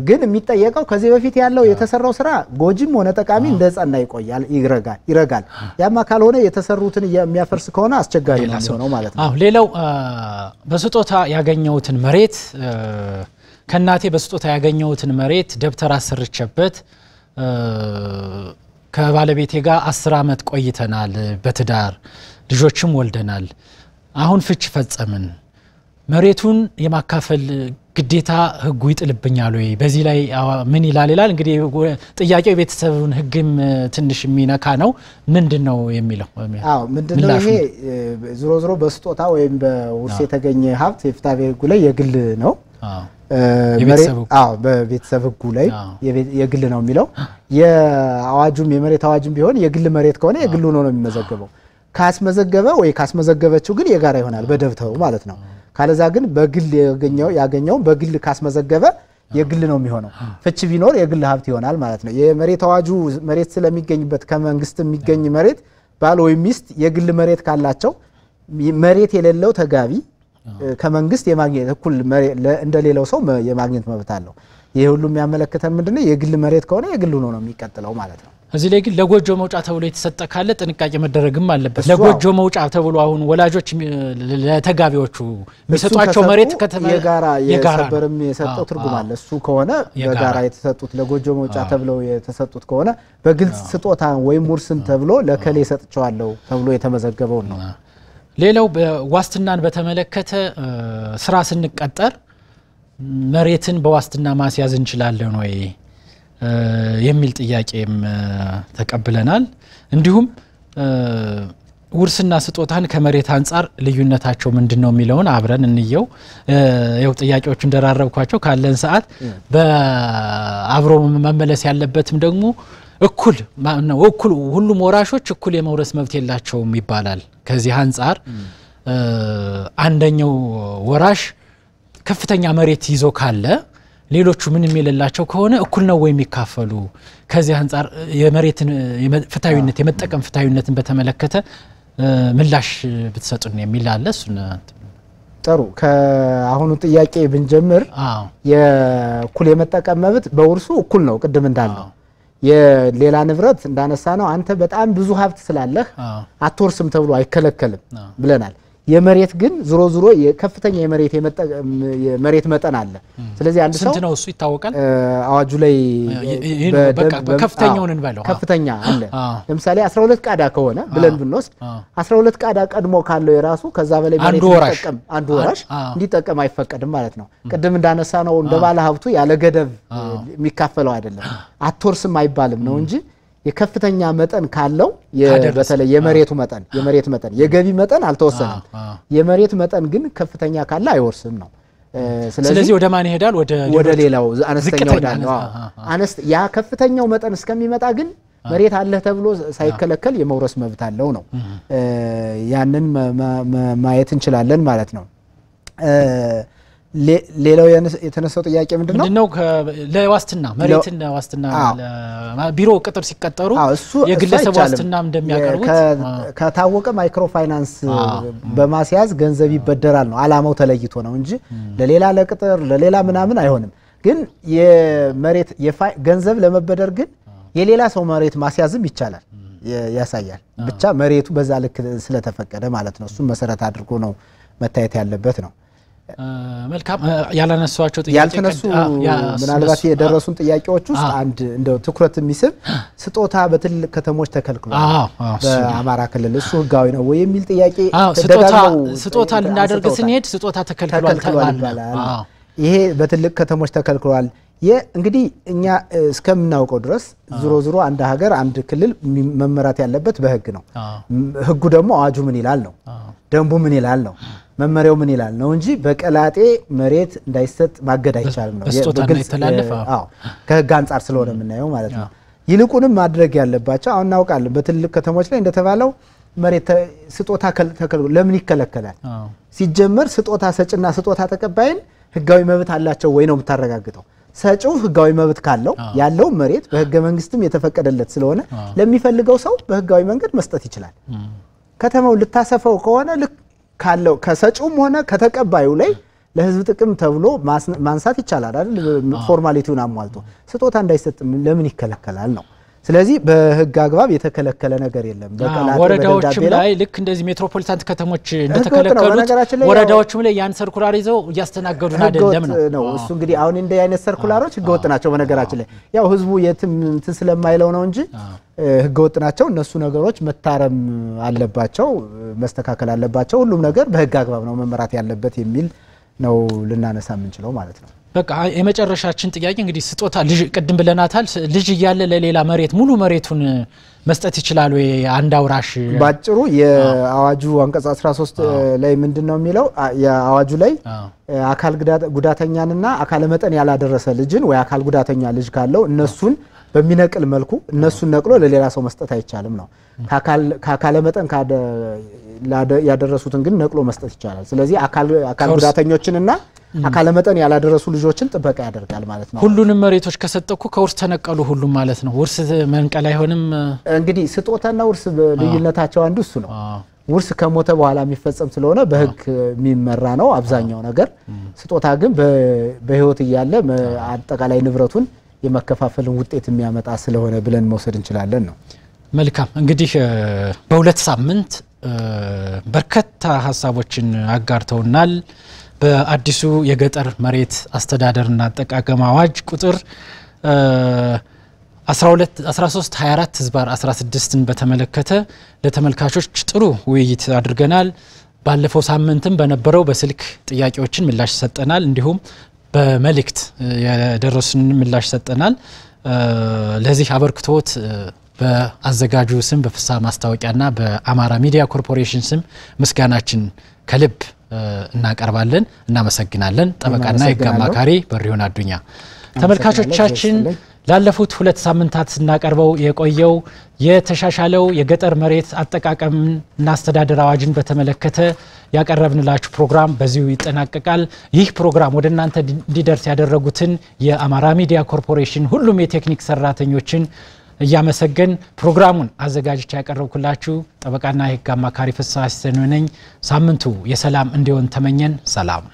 ግን የሚጠየቀው ከዚህ በፊት ያለው የተሰራው ስራ ጎጂም ሆነ ጠቃሚ እንደ ጸና ይቆያል፣ ይረጋል። ያማ ካልሆነ የተሰሩትን የሚያፈርስ ከሆነ አስቸጋሪ ነው ማለት ነው። ሌላው በስጦታ ያገኘሁትን መሬት ከእናቴ በስጦታ ያገኘሁትን መሬት ደብተር አሰርቼበት ከባለቤቴ ጋር አስር ዓመት ቆይተናል በትዳር ልጆችም ወልደናል። አሁን ፍች ፈጸምን። መሬቱን የማካፈል ግዴታ ህጉ ይጥልብኛል ወይ? በዚህ ላይ ምን ይላል ይላል። እንግዲህ ጥያቄው የቤተሰቡን ህግም ትንሽ የሚነካ ነው። ምንድን ነው የሚለው? አዎ ምንድን ነው ይሄ? ዞሮ ዞሮ በስጦታ ወይም በውርስ የተገኘ ሀብት የፍትሐ ህጉ ላይ የግል ነው። በቤተሰብ ህጉ ላይ የግል ነው የሚለው። የአዋጁም የመሬት አዋጅም ቢሆን የግል መሬት ከሆነ የግሉ ነው ነው የሚመዘገበው። ካስመዘገበ ወይ ካስመዘገበችው ግን የጋራ ይሆናል በደብተሩ ማለት ነው። ካለዛ ግን በግል ያገኘው በግል ካስመዘገበ የግል ነው የሚሆነው። ፍች ቢኖር የግል ሀብት ይሆናል ማለት ነው። የመሬት አዋጁ መሬት ስለሚገኝበት ከመንግስት የሚገኝ መሬት ባል ወይም ሚስት የግል መሬት ካላቸው መሬት የሌለው ተጋቢ ከመንግስት የማግኘት እኩል እንደሌላው ሰው የማግኘት መብት አለው። ይህ ሁሉ የሚያመለክተን ምንድነው? የግል መሬት ከሆነ የግል ሆኖ ነው የሚቀጥለው ማለት ነው። እዚህ ላይ ግን ለጎጆ መውጫ ተብሎ የተሰጠ ካለ ጥንቃቄ መደረግም አለበት። ለጎጆ መውጫ ተብሎ አሁን ወላጆች ለተጋቢዎቹ የሚሰጧቸው መሬት የጋራ የሰበርም የሰጠው ትርጉም አለ። እሱ ከሆነ በጋራ የተሰጡት ለጎጆ መውጫ ተብለው የተሰጡት ከሆነ በግልጽ ስጦታ ወይም ውርስን ተብሎ ለከሌ ሰጥቸዋለሁ ተብሎ የተመዘገበውን ነው ሌላው ዋስትናን በተመለከተ ስራ ስንቀጠር መሬትን በዋስትና ማስያዝ እንችላለን ወይ የሚል ጥያቄም ተቀብለናል። እንዲሁም ውርስና ስጦታን ከመሬት አንጻር ልዩነታቸው ምንድን ነው የሚለውን አብረን እንየው። ው ጥያቄዎቹን እንደራረብኳቸው ካለን ሰዓት በአብሮ መመለስ ያለበትም ደግሞ እኩል ነው እኩል ሁሉም ወራሾች እኩል የመውረስ መብት የላቸውም ይባላል። ከዚህ አንጻር አንደኛው ወራሽ ከፍተኛ መሬት ይዞ ካለ ሌሎቹ ምንም የሌላቸው ከሆነ እኩል ነው ወይ የሚካፈሉ? ከዚህ አንጻር የመሬትን ፍታዊነት የመጠቀም ፍታዊነትን በተመለከተ ምላሽ ብትሰጡን የሚል አለ። እሱን ጥሩ ከአሁኑ ጥያቄ ብንጀምር የእኩል የመጠቀም መብት በውርሱ እኩል ነው ቅድም እንዳለው የሌላ ንብረት እንዳነሳ ነው አንተ በጣም ብዙ ሀብት ስላለህ አትወርስም ተብሎ አይከለከልም ብለናል። የመሬት ግን ዝሮ ዝሮ ከፍተኛ የመሬት የመሬት መጠን አለ። ስለዚህ አንድ ሰው ነው እሱ ይታወቃል። አዋጁ ላይ ከፍተኛውን እንበለው ከፍተኛ አለ። ለምሳሌ 12 ቃዳ ከሆነ ብለን ብንወስድ 12 ቃዳ ቀድሞ ካለው የራሱ ከዛ በላይ መሬት እንዲጠቀም አንድ ወራሽ እንዲጠቀም አይፈቀድም ማለት ነው። ቅድም እንዳነሳ ነው እንደ ባለ ሀብቱ ያለ ገደብ የሚካፈለው አይደለም። አትወርስም አይባልም ነው እንጂ የከፍተኛ መጠን ካለው በተለይ የመሬቱ መጠን የመሬት መጠን የገቢ መጠን አልተወሰነም። የመሬት መጠን ግን ከፍተኛ ካለ አይወርስም ነው። ስለዚህ ወደ ማን ይሄዳል? ወደ ሌላው አነስተኛ ወዳለው ያ ከፍተኛው መጠን እስከሚመጣ ግን መሬት አለህ ተብሎ ሳይከለከል የመውረስ መብት አለው ነው። ያንን ማየት እንችላለን ማለት ነው። ሌላው የተነሳው ጥያቄ ምንድን ነው ነው ለዋስትና መሬትን ዋስትና ቢሮ ቅጥር ሲቀጠሩ የግለሰብ ዋስትና እንደሚያቀርቡት ከታወቀ ማይክሮ ፋይናንስ በማስያዝ ገንዘብ ይበደራል ነው አላማው ተለይቶ ነው እንጂ ለሌላ ለቅጥር ለሌላ ምናምን አይሆንም። ግን የመሬት ገንዘብ ለመበደር ግን የሌላ ሰው መሬት ማስያዝም ይቻላል ያሳያል። ብቻ መሬቱ በዛ ልክ ስለተፈቀደ ማለት ነው። እሱም መሰረት አድርጎ ነው መታየት ያለበት ነው። መልካም ያላነሷቸው ያልተነሱ ምናልባት የደረሱን ጥያቄዎች ውስጥ አንድ እንደው ትኩረት የሚስብ ስጦታ በትልቅ ከተሞች ተከልክሏል በአማራ ክልል እሱ ህጋዊ ነው ወይ የሚል ጥያቄ ስጦታ ልናደርግ ስንሄድ ስጦታ ተከልክሏል ይሄ በትልቅ ከተሞች ተከልክሏል እንግዲህ እኛ እስከምናውቀው ድረስ ዝሮ ዝሮ አንድ ሀገር አንድ ክልል መመራት ያለበት በህግ ነው ህጉ ደግሞ አዋጁ ምን ይላል ነው ደንቡ ምን ይላል ነው መመሪያው ምን ይላል ነው እንጂ በቀላጤ መሬት እንዳይሰጥ ማገድ አይቻልም ነው ከህግ አንጻር ስለሆነ የምናየው ማለት ነው። ይልቁንም ማድረግ ያለባቸው አሁን እናውቃለን፣ በትልቅ ከተሞች ላይ እንደተባለው መሬት ስጦታ ተከልክሎ ለምን ይከለከላል? ሲጀመር ስጦታ ሰጭና ስጦታ ተቀባይን ህጋዊ መብት አላቸው ወይ ነው የምታረጋግጠው። ሰጪው ህጋዊ መብት ካለው ያለው መሬት በህገ መንግስትም የተፈቀደለት ስለሆነ ለሚፈልገው ሰው በህጋዊ መንገድ መስጠት ይችላል። ከተማው ልታሰፈው ከሆነ ልክ ካለው ከሰጪውም ሆነ ከተቀባዩ ላይ ለህዝብ ጥቅም ተብሎ ማንሳት ይቻላል አይደል? ፎርማሊቲውን አሟልቶ ስጦታ እንዳይሰጥ ለምን ይከለከላል ነው ስለዚህ በህግ አግባብ የተከለከለ ነገር የለም። ወረዳዎችም ላይ ልክ እንደዚህ ሜትሮፖሊታን ከተሞች እንደተከለከሉት ወረዳዎችም ላይ ያን ሰርኩላር ይዘው እያስተናገዱ አይደለም ነው እሱ። እንግዲህ አሁን እንደ አይነት ሰርኩላሮች ህገወጥ ናቸው። በነገራችን ላይ ያው ህዝቡ የትም እንትን ስለማይለው ነው እንጂ ህገወጥ ናቸው። እነሱ ነገሮች መታረም አለባቸው፣ መስተካከል አለባቸው። ሁሉም ነገር በህግ አግባብ ነው መመራት ያለበት የሚል ነው ልናነሳ የምንችለው ማለት ነው። በቃ የመጨረሻችን ጥያቄ እንግዲህ ስጦታ ልጅ ቅድም ብለናታል። ልጅ እያለ ለሌላ መሬት ሙሉ መሬቱን መስጠት ይችላል ወይ? አንድ አውራሽ ባጭሩ የአዋጁ አንቀጽ 13 ላይ ምንድን ነው የሚለው? የአዋጁ ላይ አካል ጉዳተኛንና አካለ መጠን ያላደረሰ ልጅን ወይ አካል ጉዳተኛ ልጅ ካለው እነሱን በሚነቅል መልኩ እነሱን ነቅሎ ለሌላ ሰው መስጠት አይቻልም ነው። ከአካለ መጠን ያደረሱትን ግን ነቅሎ መስጠት ይቻላል። ስለዚህ አካል ጉዳተኞችንና አካለ መጠን ያላደረሱ ልጆችን ጥበቃ ያደርጋል ማለት ነው። ሁሉንም መሬቶች ከሰጠኩ ከውርስ ተነቀሉ ሁሉም ማለት ነው። ውርስ መንቀል አይሆንም። እንግዲህ ስጦታና ውርስ ልዩነታቸው አንዱ እሱ ነው። ውርስ ከሞተ በኋላ የሚፈጸም ስለሆነ በህግ የሚመራ ነው አብዛኛው ነገር። ስጦታ ግን በህይወት እያለ አጠቃላይ ንብረቱን የመከፋፈልን ውጤት የሚያመጣ ስለሆነ ብለን መውሰድ እንችላለን ነው። መልካም እንግዲህ በሁለት ሳምንት በርካታ ሀሳቦችን አጋርተውናል። በአዲሱ የገጠር መሬት አስተዳደርና አጠቃቀም አዋጅ ቁጥር 1324 ህዝባር 16ን በተመለከተ ለተመልካቾች ጥሩ ውይይት አድርገናል። ባለፈው ሳምንትም በነበረው በስልክ ጥያቄዎችን ምላሽ ሰጠናል። እንዲሁም በመልእክት የደረሱን ምላሽ ሰጠናል። ለዚህ አበርክቶት በአዘጋጁ ስም በፍስሐ ማስታወቂያና በአማራ ሚዲያ ኮርፖሬሽን ስም ምስጋናችን ከልብ እናቀርባለን። እናመሰግናለን። ጠበቃና የህግ አማካሪ በሪሆን አዱኛ። ተመልካቾቻችን ላለፉት ሁለት ሳምንታት ስናቀርበው የቆየው የተሻሻለው የገጠር መሬት እና አስተዳደር አዋጅን በተመለከተ ያቀረብንላችሁ ፕሮግራም በዚሁ ይጠናቀቃል። ይህ ፕሮግራም ወደ እናንተ እንዲደርስ ያደረጉትን የአማራ ሚዲያ ኮርፖሬሽን ሁሉም የቴክኒክ ሰራተኞችን እያመሰገን ፕሮግራሙን አዘጋጅቻ ያቀረብኩላችሁ ጠበቃና የህግ አማካሪ ፍስሐ ሲሰኑ ነኝ። ሳምንቱ የሰላም እንዲሆን ተመኘን። ሰላም